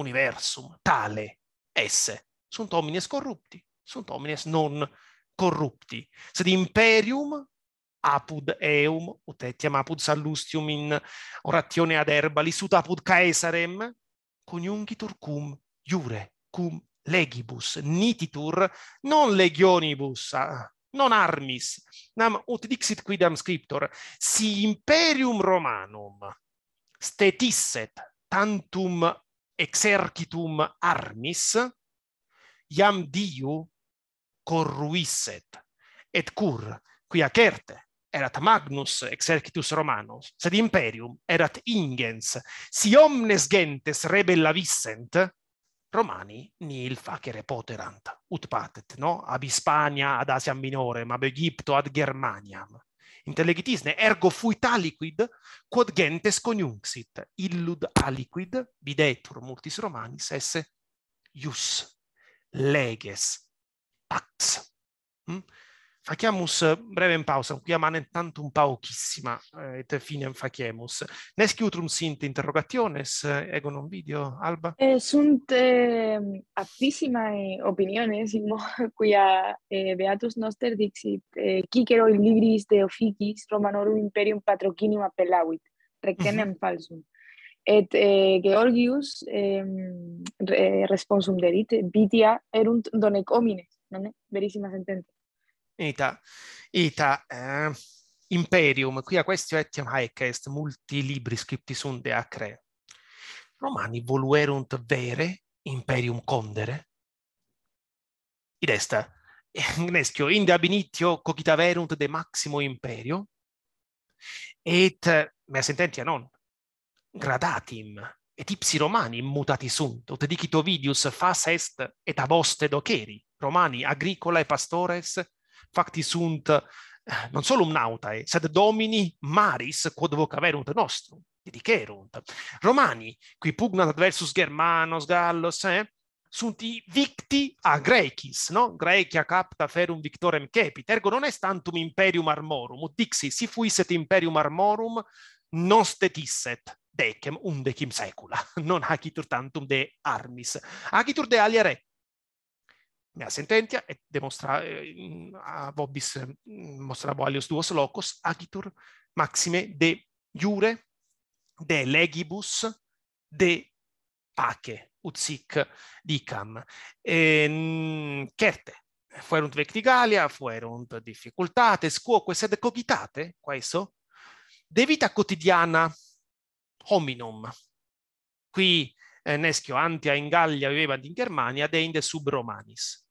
universum tale esse sunt homines corrupti sunt homines non corrupti sed imperium apud eum ut etiam apud sallustium in oratione ad erba li sut apud caesarem coniungitur cum iure cum legibus nititur non legionibus ah, non armis nam ut dixit quidam scriptor si imperium romanum stetisset tantum exercitum armis iam diu corruisset et cur qui acerte erat magnus exercitus romanus sed imperium erat ingens si omnes gentes rebellavissent romani nihil facere poterant ut patet no ab hispania ad asia Minorem, ab egypto ad germania intellegitisne ergo fuit aliquid quod gentes coniunxit illud aliquid videtur multis romanis esse ius leges pax. Hm? Faciamus breve in pausa, qui amane mano un pauchissima, eh, et finem faciemus. Nesciutrum utrum sint interrogationes, ego non video, Alba? Eh, sunt eh, aptissimae opiniones, in modo [LAUGHS] qui a eh, Beatus Noster dixit, eh, cicero in libris de officis romanorum imperium patrocinium appellavit, rectenem mm -hmm. falsum. Et eh, Georgius eh, responsum derit, vitia erunt donec homines, non è verissima sentenza. Ita, ita eh, imperium, qui a questio etiam haecest, est multi libri scritti sunt de acre. Romani voluerunt vere imperium condere? Id est, eh, Gnestio, inde abinitio initio cogitaverunt de maximo imperio, et, mea sententia non, gradatim et ipsi Romani mutati sunt, ut dicit Ovidius fas est et avoste doceri, Romani agricola e pastores facti sunt eh, non solum nautae, sed domini maris quod vocaverunt nostrum, dedicerunt. Romani, qui pugnat adversus Germanos, Gallos, eh, sunt victi a Grecis, no? Grecia capta ferum victorem cepit, ergo non est tantum imperium armorum, ut dixi, si fuisset imperium armorum, non stetisset, decem undecim secula, [LAUGHS] non hacitur tantum de armis, hacitur de alia re. Mea sententia et demostra eh, a vobis mm, mostrabo alius duos locos hacitur maxime de iure de legibus de pace ut sic dicam. E, ehm, certe fuerunt vectigalia, fuerunt difficultates, quoque sed cogitate, questo, de vita quotidiana hominum, qui eh, Neschio Antia in Gallia viveva in Germania, deinde sub Romanis.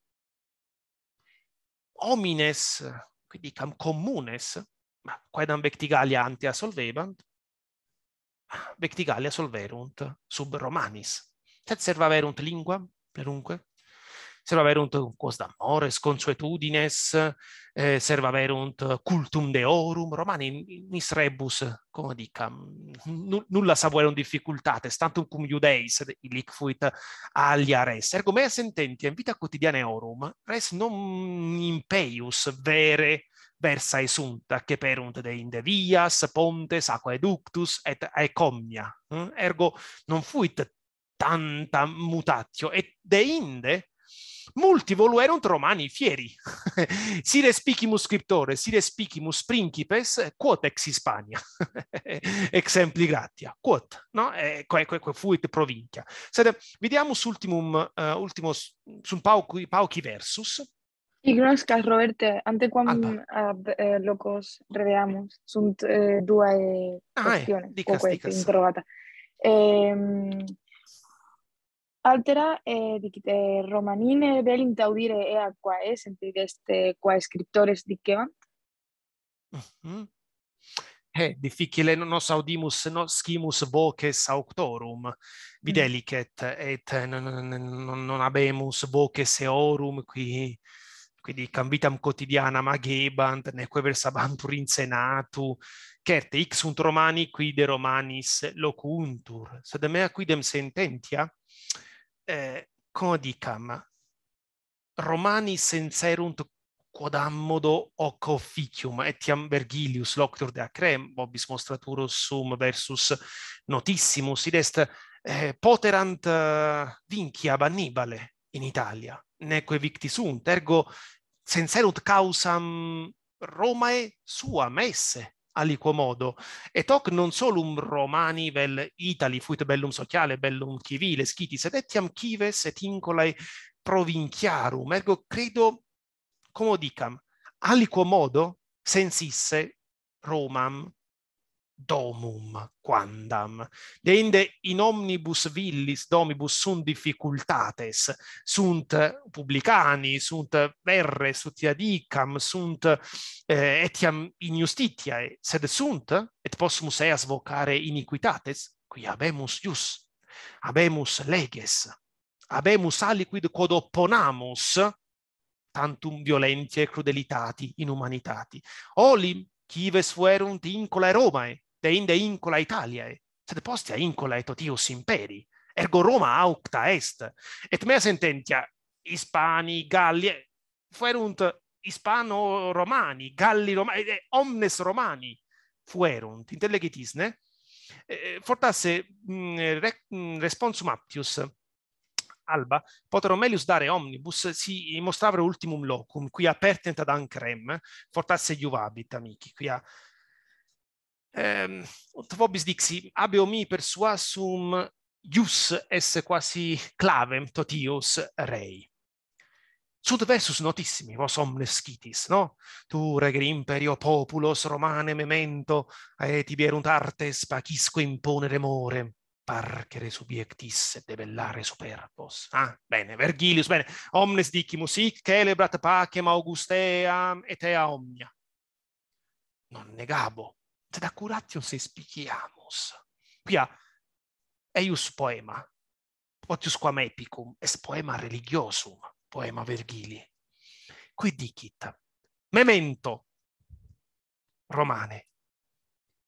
Homines, quindi comunes, ma quaedam vectigalia antia solvebant, vectigalia solverunt sub Romanis. Sed verunt lingua, perunque? serva avere un quos d'amores, consuetudines, eh, serve un cultum deorum, romani nis rebus, come dica, nulla sa difficultate, tanto cum iudeis ilic fuit alia res. Ergo mea sententia, in vita quotidiana eorum, res non impeius vere versa esunt che perunt de indevias pontes aqueductus et aecomnia hm? ergo non fuit tanta mutatio et de inde multi voluerunt Romani fieri. [LAUGHS] Sire spicimus scriptore, sire spicimus principes, quod ex Hispania, [LAUGHS] exempli gratia, quod, no? Eh, e, que, que, fuit provincia. Sede, vediamo ultimum, uh, eh, ultimo, su pauci, pauci versus. Ignos cas Roberte, ante quam ad eh, locos redeamus, sunt eh, duae ah, questione, eh, dicas, dicas. interrogata. Ehm, Altera eh, di, eh, romanine dell'intaudire e a qua è, eh, sentireste qua scriptores di Kevan? Mm-hmm. Eh, difficile nos audimus non schimus voces auctorum mm. videlicet et non, non habemus voces eorum qui quindi cambitam quotidiana magebant, neque versabantur in senatu, certe ixunt romani qui de romanis locuntur, sed mea quidem sententia eh, come dicam, Romani senserunt quodammodo oco officium etiam Vergilius loctor de acrem vobis mostraturo sum versus notissimus id est eh, poterant uh, eh, vincia bannibale in Italia neque victi sunt ergo senserunt causam Romae sua messe aliquo modo. Et hoc non solum Romani vel Italy fuit bellum sociale, bellum civile, scitis, ed etiam cives et incolae provinciarum. Ergo credo, como dicam, aliquo modo sensisse Romam domum quandam deinde in omnibus villis domibus sunt difficultates sunt eh, publicani sunt eh, verre sunt iadicam sunt eh, etiam injustitiae sed sunt eh, et possumus eas vocare iniquitates qui habemus ius habemus leges habemus aliquid quod opponamus tantum violentiae crudelitati inhumanitati olim cives fuerunt in colae Romae inde incola Italiae, sed postea incola et otius imperi, ergo Roma aucta est, et mea sententia Hispani, Galli, fuerunt Hispano-Romani, Galli-Romani, omnes Romani fuerunt, intellegitisne, eh, fortasse mh, mm, re, mm, responsum aptius, alba, poter Omelius dare omnibus, si mostravano ultimum locum, qui apertent ad ancrem, fortasse iuvabit, amici, qui a ehm, vobis dixi, abeo mi persuasum ius esse quasi clavem totius rei. Sud versus notissimi, vos omnes scitis, no? Tu regri imperio populos romane memento, e tibierunt artes pacisque imponere more, parcere subiectis et debellare superbos. Ah, bene, Vergilius, bene, omnes dicimus hic celebrat pacem Augustea et ea omnia. Non negabo, tracuratioz explichiamus. Quia eius poema, potius quam epicum, es poema religiosum, poema Vergili. Qui dicit, memento, Romane,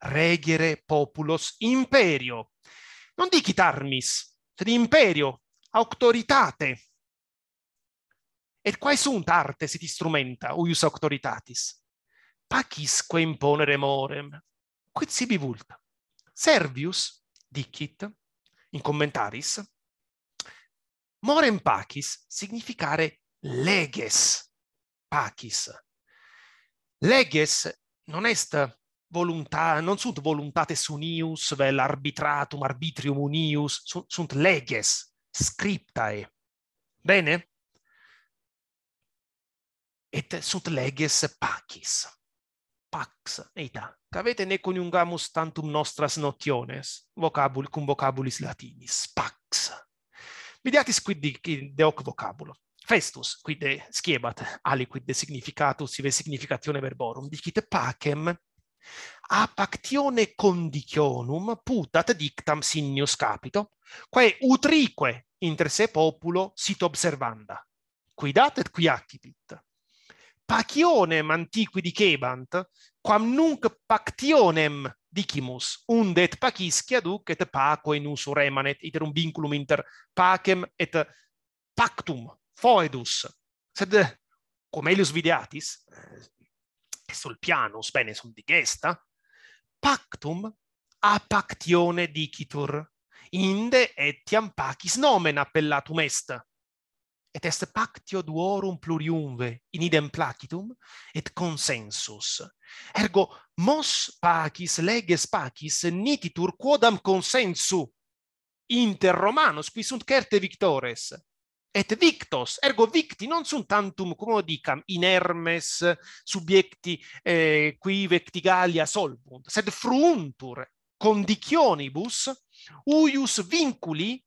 regere populos imperio. Non dicit armis, sed imperio, auctoritate. Et quae sunt arte sit instrumenta, uius auctoritatis? Pacisque imponere morem, quid sibi vult. Servius dicit in commentaris morem pacis significare leges pacis. Leges non est voluntà, non sunt voluntates unius vel arbitratum arbitrium unius, sunt, sunt leges scriptae. Bene? Et sunt leges pacis. pax eita, cavete ne coniungamus tantum nostras notiones, vocabul, cum vocabulis latinis, pax. Vidiatis quid de hoc vocabulo. Festus, quid schiebat, aliquid de significatus, sive significatione verborum, dicit pacem, a pactione condicionum putat dictam signius capito, quae utrique inter se populo sit observanda. Qui dat et qui accipit. Pacionem antiqui di Kebant quam nunc pactionem dicimus unde et pacis aduc et paco in usu remanet iter un vinculum inter pacem et pactum foedus sed comelius videatis et eh, sul piano spene sunt digesta pactum a pactione dicitur inde et pacis nomen appellatum est et est pactio duorum pluriumve in idem placitum et consensus ergo mos pacis leges pacis nititur quodam consensu inter romanos qui sunt certe victores et victos ergo victi non sunt tantum come dicam inermes subjecti eh, qui vectigalia solvunt sed fruuntur conditionibus uius vinculi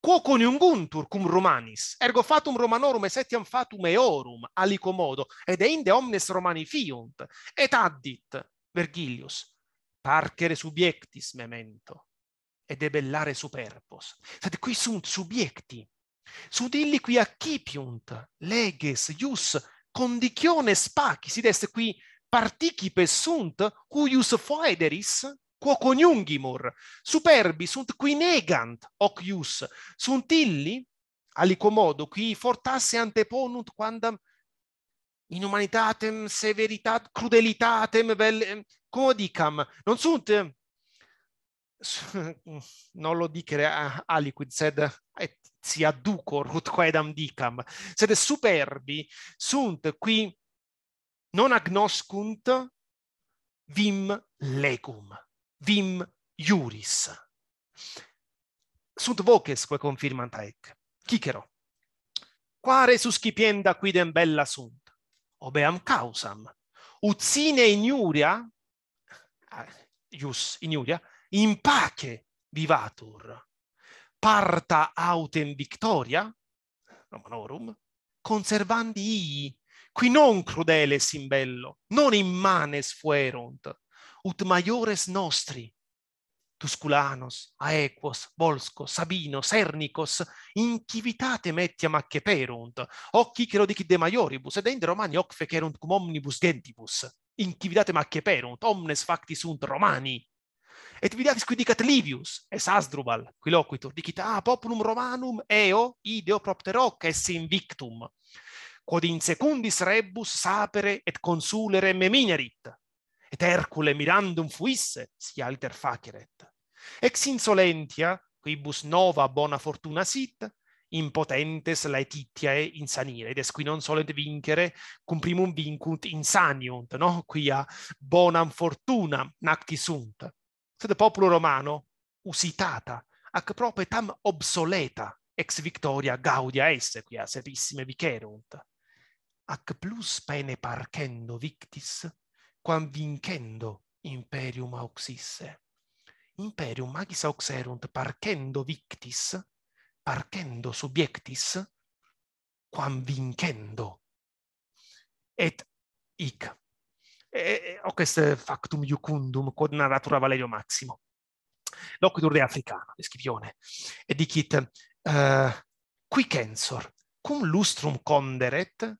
quo coniunguntur cum romanis, ergo fatum romanorum et etiam fatum eorum alicomodo, ed einde omnes romani fiunt, et addit, Vergilius, parcere subiectis memento, e debellare superbos. Sed qui sunt subiecti, sud illi qui accipiunt, leges, ius, condiciones pacis, id est qui participes sunt, cuius foederis quo coniungimur, superbi sunt qui negant hoc ius, sunt illi aliquomodo qui fortasse anteponunt quandam inumanitatem, severitat crudelitatem vel come dicam non sunt [LAUGHS] non lo dicere aliquid sed et si adducor ut quaedam dicam sed superbi sunt qui non agnoscunt vim legum vim iuris. Sunt vocesque confirmanta ec. Cicero. Quare suscipienda quidem bella sunt? Obeam causam. Uzzine iniuria, ah, ius iniuria, in pace vivatur. Parta autem victoria, romanorum, conservandi ii, qui non crudeles in bello, non immanes fuerunt, ut maiores nostri Tusculanos, Aequos, Volsco, Sabino, Sernicos, in civitate mettiam macque perunt, hoc ic erod de maioribus, ed ende Romani hoc fecerunt cum omnibus gentibus. In civitate macque perunt, omnes facti sunt Romani. Et vidiatis qui dicat Livius, es Asdrubal, qui loquitur, dicit, ah, populum Romanum, eo, ideo propter hoc, es invictum. Quod in secundis rebus sapere et consulere meminerit, et Hercule mirandum fuisse, si alter faceret. Ex insolentia, quibus nova bona fortuna sit, impotentes laetitiae insanire, ed es qui non solent vincere, cum primum vincunt insaniunt, no? quia bonam fortuna nacti sunt. Sed populo romano, usitata, ac prope tam obsoleta, ex victoria gaudia esse, quia serissime vicerunt. Ac plus pene parcendo victis, quam vincendo imperium auxisse. Imperium magis auxerunt parcendo victis, parcendo subjectis, quam vincendo. Et hic. E, ho questo factum iucundum quod narratura Valerio Maximo. Loquitur de Africano, di Scipione, e dicit, uh, qui censor, cum lustrum conderet,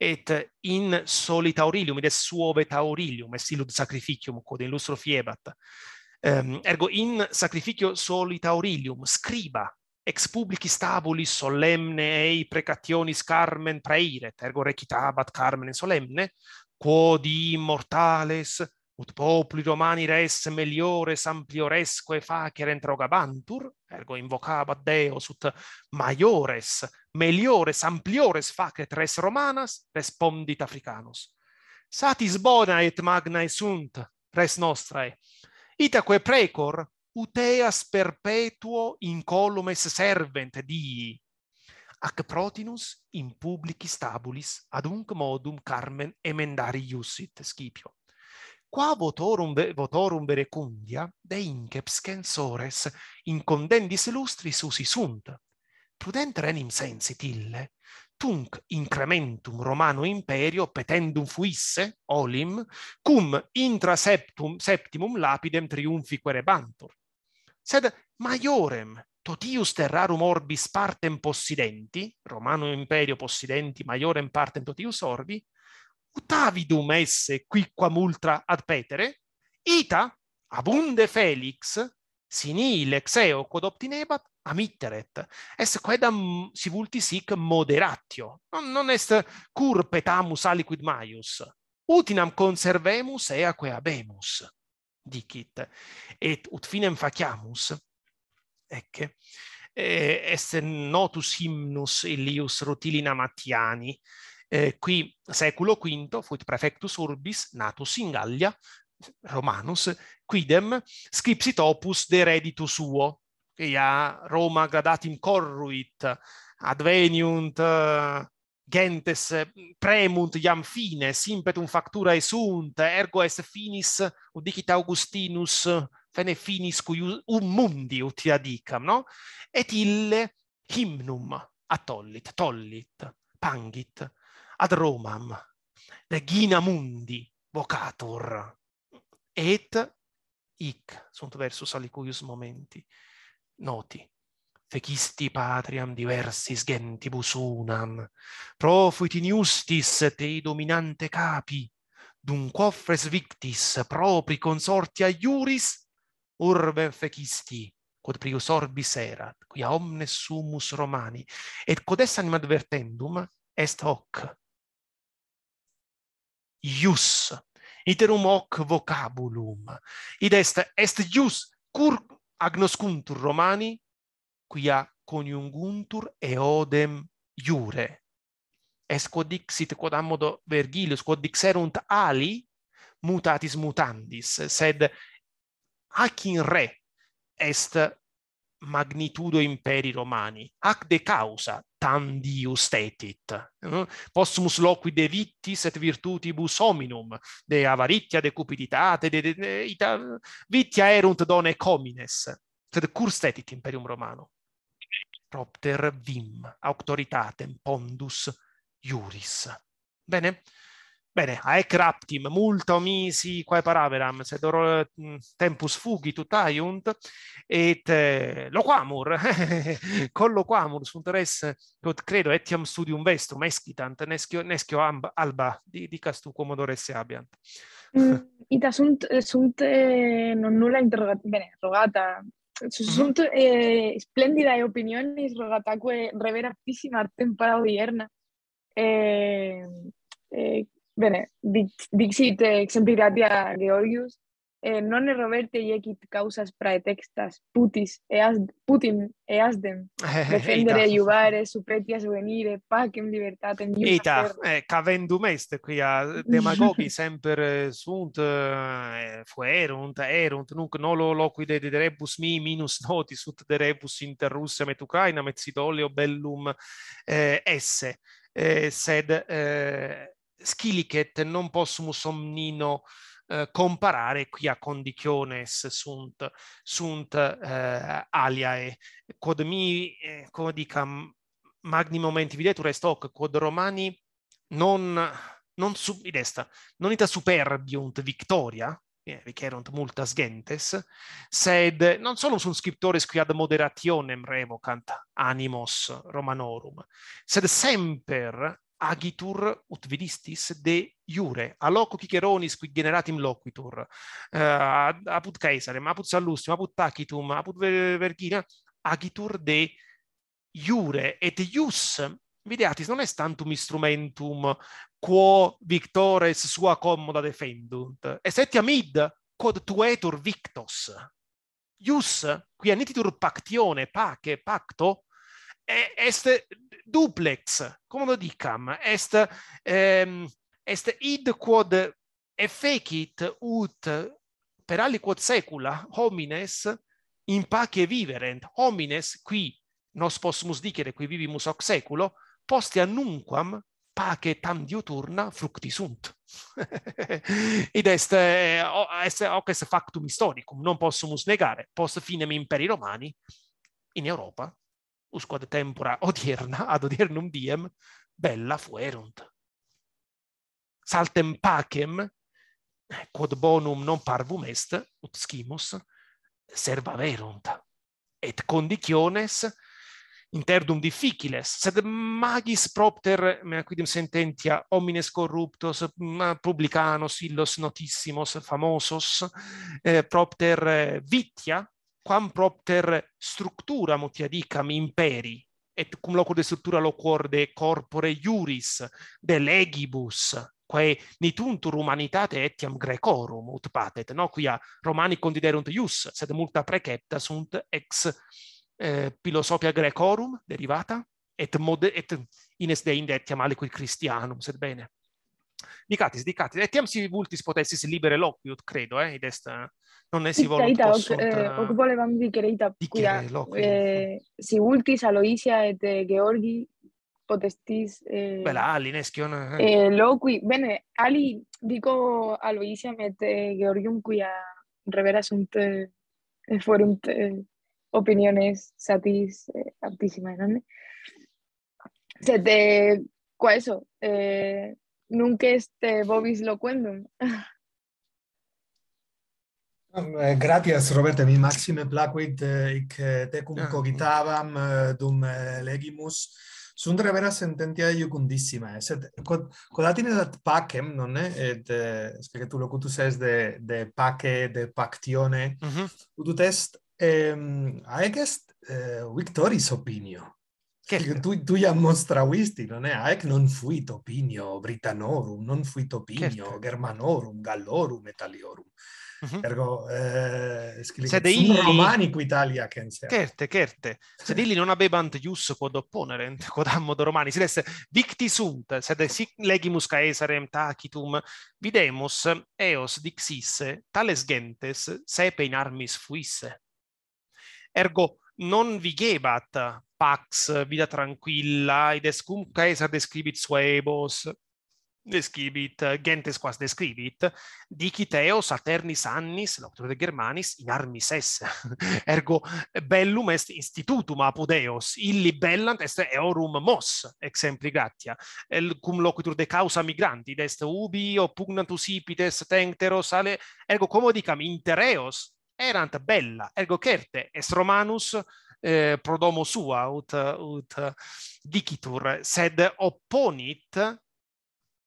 et in solita aurilium, est suove taurilium, est illud sacrificium, quod in lustro fiebat. Um, ergo, in sacrificio solita aurilium, scriba, ex publicis tabulis solemne ei precationis carmen praeiret, ergo recitabat carmen solemne, quod immortales, ut populi romani res meliores ampioresque facere interrogabantur, ergo invocabat Deus ut maiores, meliores, ampliores facet res romanas, respondit Africanus. Satis bona et magna sunt res nostrae. Itaque precor, ut eas perpetuo in servent dii. Ac protinus in publicis tabulis adunc modum carmen emendari iussit, Scipio qua votorum votorum verecundia de inceps censores, in condendis illustri susi sunt prudent renim sensit ille tunc incrementum romano imperio petendum fuisse olim cum intra septum septimum lapidem triumphi querebantur sed maiorem totius terrarum orbis partem possidenti romano imperio possidenti maiorem partem totius orbi utavidum esse quiqua ultra ad petere, ita abunde felix sinil exeo quod obtinebat amitteret, est quedam si vulti sic moderatio, non, non est cur petamus aliquid maius, utinam conservemus eaque abemus, dicit, et ut finem faciamus, ecce, eh, est notus hymnus illius rutilina mattiani, eh, qui seculo V fuit prefectus urbis natus in Gallia Romanus quidem scripsit opus de reditu suo che a Roma gradatim corruit adveniunt gentes premunt iam fine, impetum factura esunt, ergo est finis udicit Augustinus fene finis cui un mundi utia dicam no et ille hymnum attollit tollit pangit ad Romam regina mundi vocator et ic sunt versus alicuius momenti noti fecisti patriam diversis gentibus unam profuit in justis te dominante capi dun quofres victis propri consortia iuris urbe fecisti quod prius orbis erat quia omnes sumus romani et quod est animadvertendum est hoc ius iterum hoc vocabulum id est est ius cur agnoscuntur romani quia coniunguntur eodem iure es quod dixit quod ammodo vergilius quod dixerunt ali mutatis mutandis sed hac in re est magnitudo imperi romani, ac de causa tandius tetit, eh? possumus de vittis et virtutibus hominum, de avaritia, de cupiditate, de, de, de ita, vitia erunt done comines, sed curs tetit imperium romano. Propter vim auctoritatem pondus iuris. Bene? Bene, a ec raptim, multa omisi, quae paraveram, sed oro mm, tempus fugit ut aiunt, et eh, loquamur, [LAUGHS] colloquamur sunt res, quod credo etiam studium vestum, escitant, nescio, nescio amb, alba, dicas tu comodore se abiant. Mm, [LAUGHS] ita sunt, sunt eh, non nulla interrogata, bene, rogata, mhm. sunt mm -hmm. eh, splendidae opinionis rogataque reveraptissima artem odierna. Eh, eh, Bene, dixit eh, exemplitatia Georgius, ε, eh, non roverte iecit causas praetextas putis eas, putin easdem [LAUGHS] eh, defendere iuvare supretias venire in libertatem Ita, eh, cavendum est qui a demagogi [LAUGHS] semper sunt eh, fuerunt erunt nunc nolo loquide de rebus mi minus noti ut de rebus inter Russiam et Ucrainam et sit bellum eh, esse eh, sed eh, Schiliket non possumus omnino eh, comparare qui a condiciones sunt, sunt eh, aliae, quod mi, eh, come dicam, magni momenti videtur est hoc, quod Romani non, non subidest, non ita superbiunt victoria, vicerunt eh, multas gentes, sed non solo sunt scriptores qui ad moderationem revocant animos Romanorum, sed semper agitur ut vidistis de iure a loco Ciceronis, qui generatim loquitur uh, apud caesare ma apud sallustio apud tacitum apud vergina agitur de iure et ius videatis non est tantum instrumentum quo victores sua commoda defendunt et sit amid quod tuetur victos ius qui annititur pactione pace pacto est duplex, come lo dicam, est, ehm, est id quod effecit ut per aliquot secula homines in pace viverent, homines qui nos possumus dicere qui vivimus hoc seculo, postea annunquam pace tam diuturna fructi sunt. [LAUGHS] Id est, eh, est, hoc est factum historicum, non possumus negare, post finem imperi romani, in Europa usquad tempora [LAUGHS] odierna ad odiernum diem bella fuerunt. Saltem pacem, quod bonum non parvum est, ut scimus, serva verunt. Et condiciones interdum difficiles, sed magis propter, mea quidem sententia, homines corruptos, publicanos, illos notissimos, famosos, eh, propter eh, vitia, quam propter structuram utiadicam imperi, et cum loco de struttura de corpore iuris, de legibus, quae nituntur humanitate etiam grecorum ut patet, no? Quia Romani condiderunt ius, sed multa precepta sunt ex eh, philosophia grecorum derivata, et, mod, et ines deinde etiam aliquid Christianum, sed bene. Dicatis, dicatis. di e si vultis potessis libere loquiut, credo, eh, y non no si volunt ita, possunt. Hoc, dicere ita, quia, si vultis Aloisia et Georgi potestis... Eh, Bella, ali, nescion. Eh. eh, loqui, bene, ali, dico Aloisiam et eh, Georgium, quia revera sunt, eh, forunt eh, opiniones satis eh, aptissima, se te cuá qua eso, eh, nunc est vobis loquendum. Eh, gratias, Roberta, mi maxime placuit eh, ic eh, tecum yeah. cogitavam dum legimus. Sunt revera sententia iucundissima, es et quod, quod latine dat pacem, non Et es que tu locutus es de, de pace, de pactione, mm -hmm. ut ut est, eh, est eh, victoris opinio. Che tu, tu gli ammostravisti, non è? Aec non fuit opinio Britannorum, non fuit opinio certo. Germanorum, Gallorum, Italiorum. Uh-huh. Ergo, eh, sede illi... romanico Italia che Certe, certe. se illi non abebant ius quod opponerent, [LAUGHS] quod ammodo romani, si lesse dicti sunt, sed sic legimus caesarem tacitum, videmus eos dixisse, tales gentes sepe in armis fuisse. Ergo, non vigebat pax, vida tranquilla, id est cum caesar describit suebos, describit, eh, gentes quas describit, dicit eos alternis annis, loctor de Germanis, in armis esse. [LAUGHS] Ergo, bellum est institutum apud eos, illi bellant est eorum mos, exempli gratia, el cum loquitur de causa migranti, id est ubi oppugnantus ipites tenteros ale, ergo, como dicam, inter eos erant bella, ergo certe, est Romanus, eh, pro domo sua ut ut dicitur sed opponit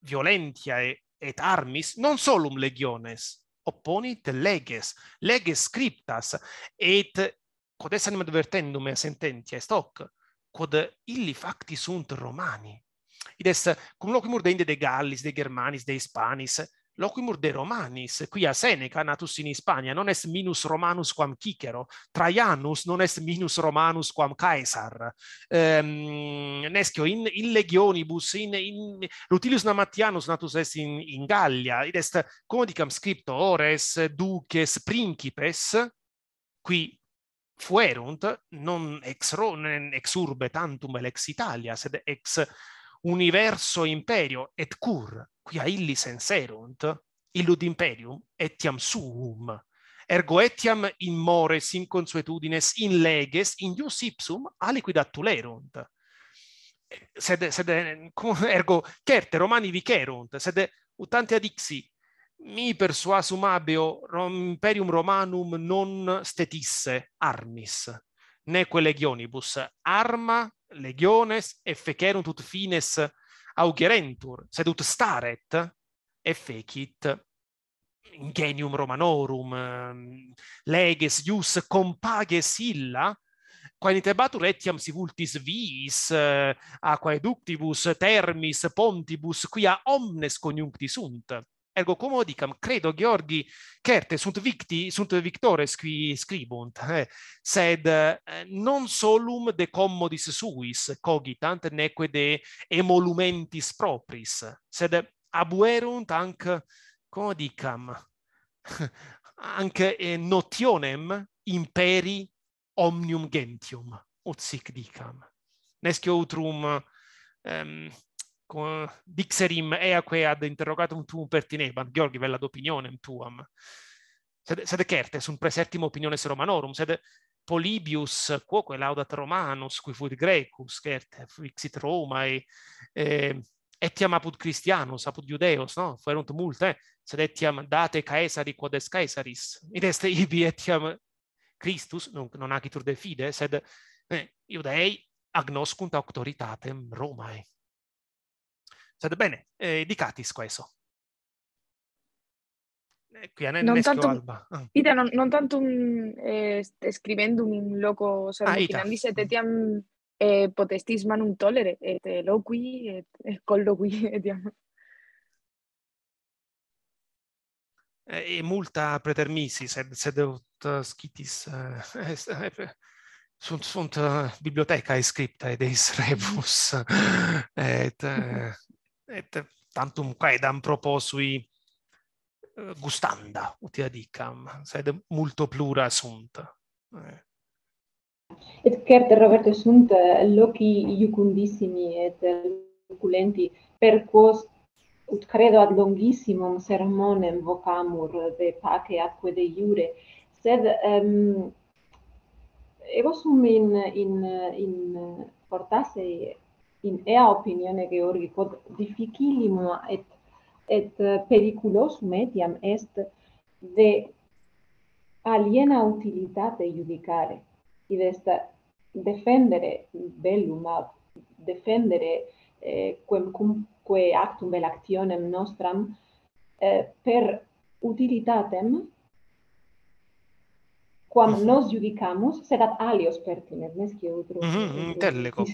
violentia et armis non solum legiones opponit leges leges scriptas et quod est animad vertendum et sententia est hoc quod illi facti sunt romani id est cum locum urdende de gallis de germanis de hispanis loquimur de Romanis, qui a Seneca, natus in Hispania, non est minus Romanus quam Cicero, Traianus non est minus Romanus quam Caesar, ehm, nescio in, in legionibus, in, in Rutilius Namattianus natus est in, in Gallia, id est come comodicam scripto ores, duces, principes, qui fuerunt, non ex, non ex urbe tantum, ex Italia, sed ex universo imperio, et cur, quia illi senserunt, illud imperium etiam suum. Ergo etiam in mores, in consuetudines, in leges, in ius ipsum aliquid attulerunt. Sed, sed, [LAUGHS] ergo, certe, romani vicerunt, sed ut ante adixi, mi persuasum abeo rom, imperium romanum non stetisse armis, neque legionibus. Arma, legiones, effecerunt ut fines augerentur, sed ut staret e fecit ingenium romanorum ehm, leges ius compages illa quae interbatur etiam si vultis viis eh, aquae ductibus termis pontibus quia omnes coniunctis sunt Ergo comodicam, credo, Gheorghi, certe sunt victi, sunt victores qui scribunt, eh, sed eh, non solum de commodis suis cogitant, neque de emolumentis propris, sed abuerunt anc, comodicam, [LAUGHS] anc eh, notionem imperi omnium gentium, ut sic dicam. Nescio utrum... Ehm, dixerim eaque ad interrogatum tuum pertinebant, Gheorghi vella d'opinionem tuam. Sed, sed certes, un presertimo opiniones romanorum, sed Polibius quoque laudat Romanus, qui fuit Grecus, certe, fixit Romae, eh, etiam apud Christianus, apud Judeos, no? Fuerunt multe, eh? sed etiam date Caesari quod est Caesaris. Id est ibi etiam Christus, non, non acitur de fide, sed eh, Iudei agnoscunt auctoritatem Romae. State bene? Eh, di Katis questo. Qui a non tanto, alba. Ah. Ita, non, non tanto un, eh, scrivendum in loco serbofinandis, ah, et etiam eh, un potestis manum tollere, et loqui, et, et colloqui, etiam. e multa pretermisi se deut ut scitis eh, eh sunt sunt eh, bibliothecae scriptae deis rebus [LAUGHS] et eh, et tantum quaedam proposui eh, gustanda, utia dicam, sed multo plura sunt. Eh. Et cert, Roberto, sunt eh, loci iucundissimi et luculenti, per quos ut credo ad longissimum sermonem vocamur de pace atque de iure, sed um, ehm, ego sum in, in, in portasei in ea opinione Georgi, quod difficilimo et, et periculosum etiam est de aliena utilitate iudicare, id est defendere bellum, ad, defendere eh, quem cumque actum bel actionem nostram eh, per utilitatem quam mm. nos judicamus, sedat alios ah, pertinentnes, cio utro... Mm -hmm, intellego.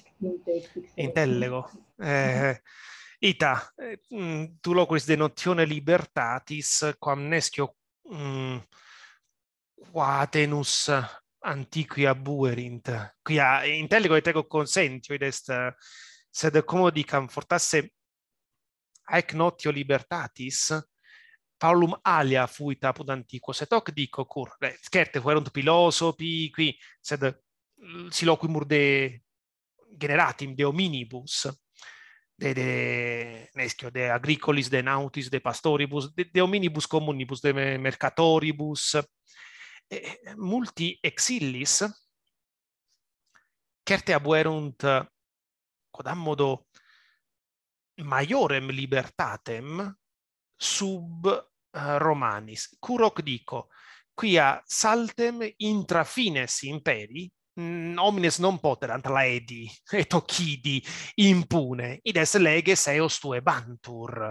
Intellego. Eh, ita, eh, mm, tu loquis de notione libertatis, quam nescio mh, mm, quatenus antiquia buerint. Quia intellego et ego consentio, id est, sed comodicam fortasse haec notio libertatis, Paulum alia fuit apud antiquo, et hoc dico cur, eh, scerte fuerunt pilosopi qui, sed mm, si loquimur de generatim, de hominibus, de, de, nescio, de agricolis, de nautis, de pastoribus, de, de hominibus communibus, de mercatoribus, e, multi exillis, certe abuerunt quodam modo maiorem libertatem sub uh, Romanis. Curoc dico, quia saltem intra fines imperi, mm, omnes non poterant laedi [LAUGHS] et occidi impune, id es leges eos tue bantur.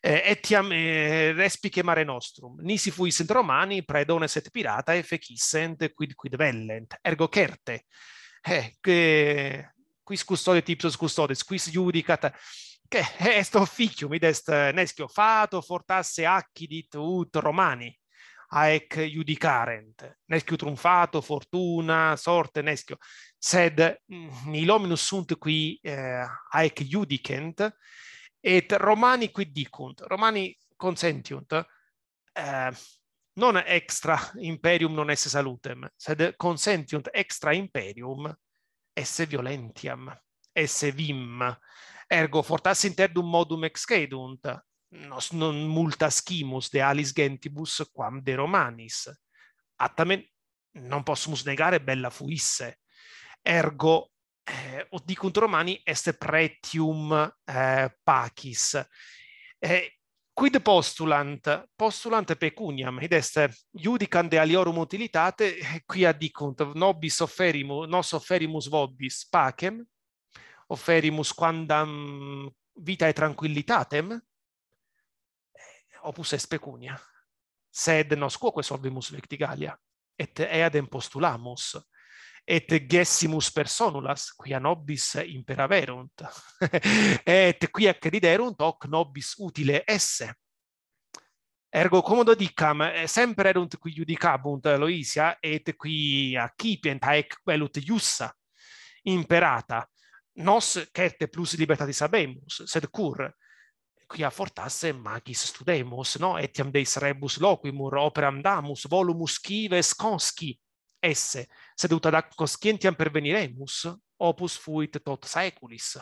Eh, etiam eh, respice mare nostrum, nisi fuissent Romani, praedones et pirata, e fecissent quid quid vellent, ergo certe. Eh, que, quis custodet ipsos custodes, quis judicat che è sto officium id est nescio fato fortasse accidit ut romani aec judicarent nescio trunfato fortuna sorte nescio sed mm, nil hominus sunt qui eh, aec iudicent et romani qui dicunt romani consentiunt eh, non extra imperium non esse salutem sed consentiunt extra imperium esse violentiam esse vim Ergo fortas interdum modum excedunt, nos non multa scimus de alis gentibus quam de Romanis. Attamen non possumus negare bella fuisse. Ergo eh, dicunt Romani est pretium eh, pacis. Eh, quid postulant? Postulant pecuniam, ed est judicam de aliorum utilitate, eh, quia dicunt, nobis offerimus, nos offerimus vobis pacem, offerimus quandam vitae tranquillitatem opus est pecunia sed nos quoque solvimus victigalia et eadem postulamus et gessimus personulas quia nobis imperaverunt [LAUGHS] et quia crederunt hoc nobis utile esse ergo comodo dicam semper erunt qui judicabunt Loisia et qui accipient haec velut iussa imperata nos certe plus libertatis habemus, sed cur, quia fortasse magis studemus, no? Etiam deis rebus loquimur, operam damus, volumus cives consci, esse, seduta da conscientiam perveniremus, opus fuit tot saeculis,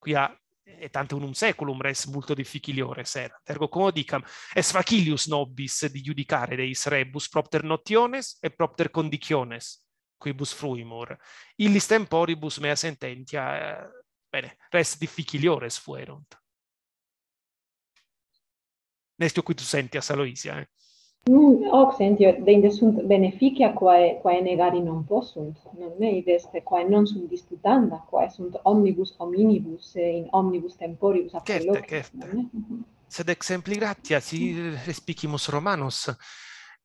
quia et ante unum seculum res multo difficiliores erat. Ergo como dicam, es facilius nobis di giudicare deis rebus propter notiones e propter condiciones, quibus fruimur. Illis temporibus mea sententia, eh, bene, res difficiliores fuerunt. Nestio qui tu sentias, Aloisia, eh? Nun hoc sentio inde sunt beneficia quae quae negari non possunt non mei deste quae non sunt disputanda quae sunt omnibus hominibus eh, in omnibus temporibus apologi certe, certe. sed exempli gratia si respicimus romanos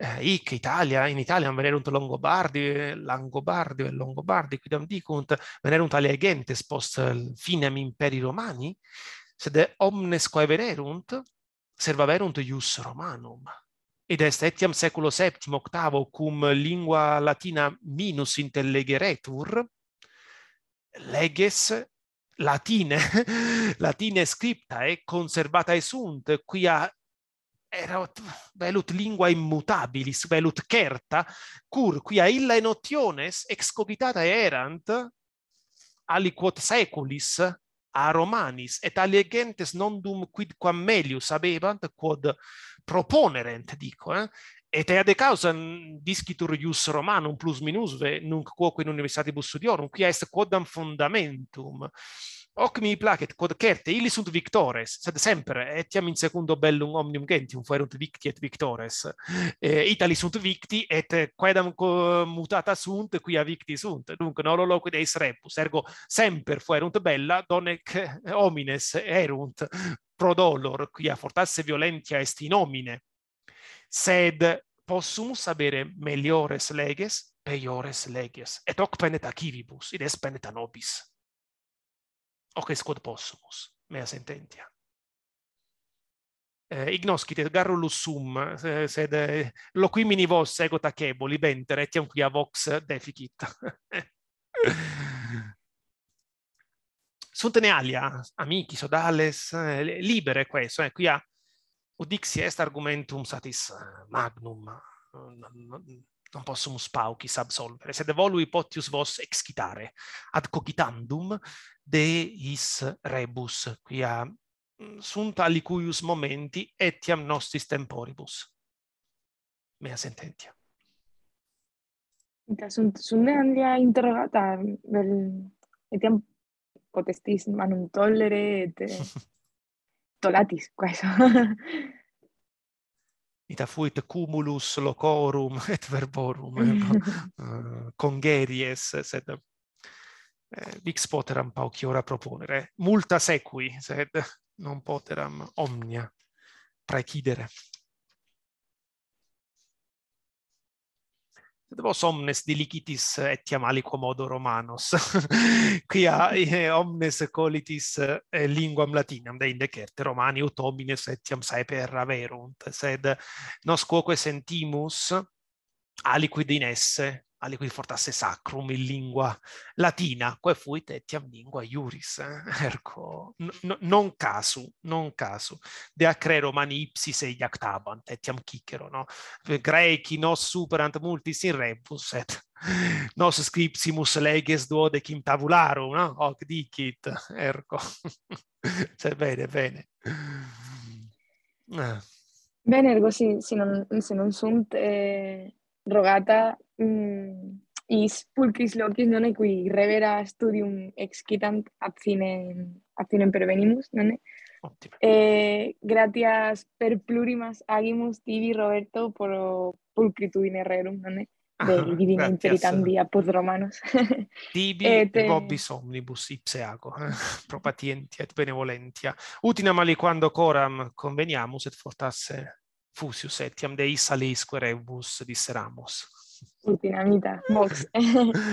eh, IC Italia, in Italia venuto Longobardi, Langobardi e Longobardi, quidam dicunt, venerunt alia gentes post finem imperi Romani, sed omnes quae venerunt, servaverunt ius Romanum. Ed est etiam seculo VII, octavo, cum lingua latina minus intellegeretur, leges latine, [LAUGHS] latine scriptae conservatae sunt, quia erat velut lingua immutabilis, velut certa, cur quia illa in otiones excogitata erant, aliquot seculis a Romanis, et alie gentes non dum quidquam melius abebant, quod proponerent, dico, eh? et ea de causa discitur ius Romanum plus minusve, nunc quoque in universitatibus studiorum, quia est quodam fundamentum, hoc mi placet quod certe illi sunt victores sed semper etiam in secundo bellum omnium gentium fuerunt victi et victores eh, itali sunt victi et quaedam mutata sunt quia victi sunt dunc non loqui deis repus ergo semper fuerunt bella donec homines erunt pro dolor quia fortasse violentia est in homine sed possumus habere meliores leges peiores leges et hoc penet a civibus id est penet nobis o che quod possumus, mea sententia. Eh, ignoscite garrulus sum, sed eh, loquimini vos ego tacebo, bentere, etiam qui a vox deficit. [LAUGHS] sunt nealia, amici, sodales, eh, libere questo, eh, a udixi est argumentum satis eh, magnum, non possumus paucis absolvere, sed volui potius vos excitare, ad cogitandum de his rebus qui a mm, sunt alicuius momenti et iam temporibus mea sententia ita sunt sunt andia interrogata vel etiam potestis manum tollere et [LAUGHS] tollatis quaeso [LAUGHS] ita fuit cumulus locorum et verborum [LAUGHS] uh, congeries sed eh, vix poteram pauciora proponere, multa sequi, sed non poteram omnia praecidere. Sed vos omnes dilicitis etiam aliquo modo romanos, [LAUGHS] quia eh, omnes colitis eh, linguam latinam, de deinde certe romani ut homines etiam saeperra verunt, sed nos quoque sentimus aliquid in esse aliquifortasse sacrum in lingua latina, quae fuit etiam lingua iuris, eh? [LAUGHS] ergo, no, non casu, non casu, de acre romani ipsis e iactabant, etiam cicero, no? Greci nos superant multis in rebus, et [LAUGHS] nos scripsimus leges duodecim tabularum, no? Hoc dicit, ergo. [LAUGHS] cioè, bene, bene. Eh. Bene, ergo, sì, non, se non sunt eh, rogata mm, is pulcris locis, non e qui revera studium excitant ad finem ad finem pervenimus, non e? Eh, gratias per plurimas agimus tibi Roberto por pulcritudine rerum, non e? De ah, divina imperitam via romanos. [LAUGHS] Tibi e et vobis omnibus ipse ago, [LAUGHS] propatientia et benevolentia. Utina mali quando coram conveniamus et fortasse fusius etiam de isalisque rebus disseramus. Dinamita, box. [LAUGHS]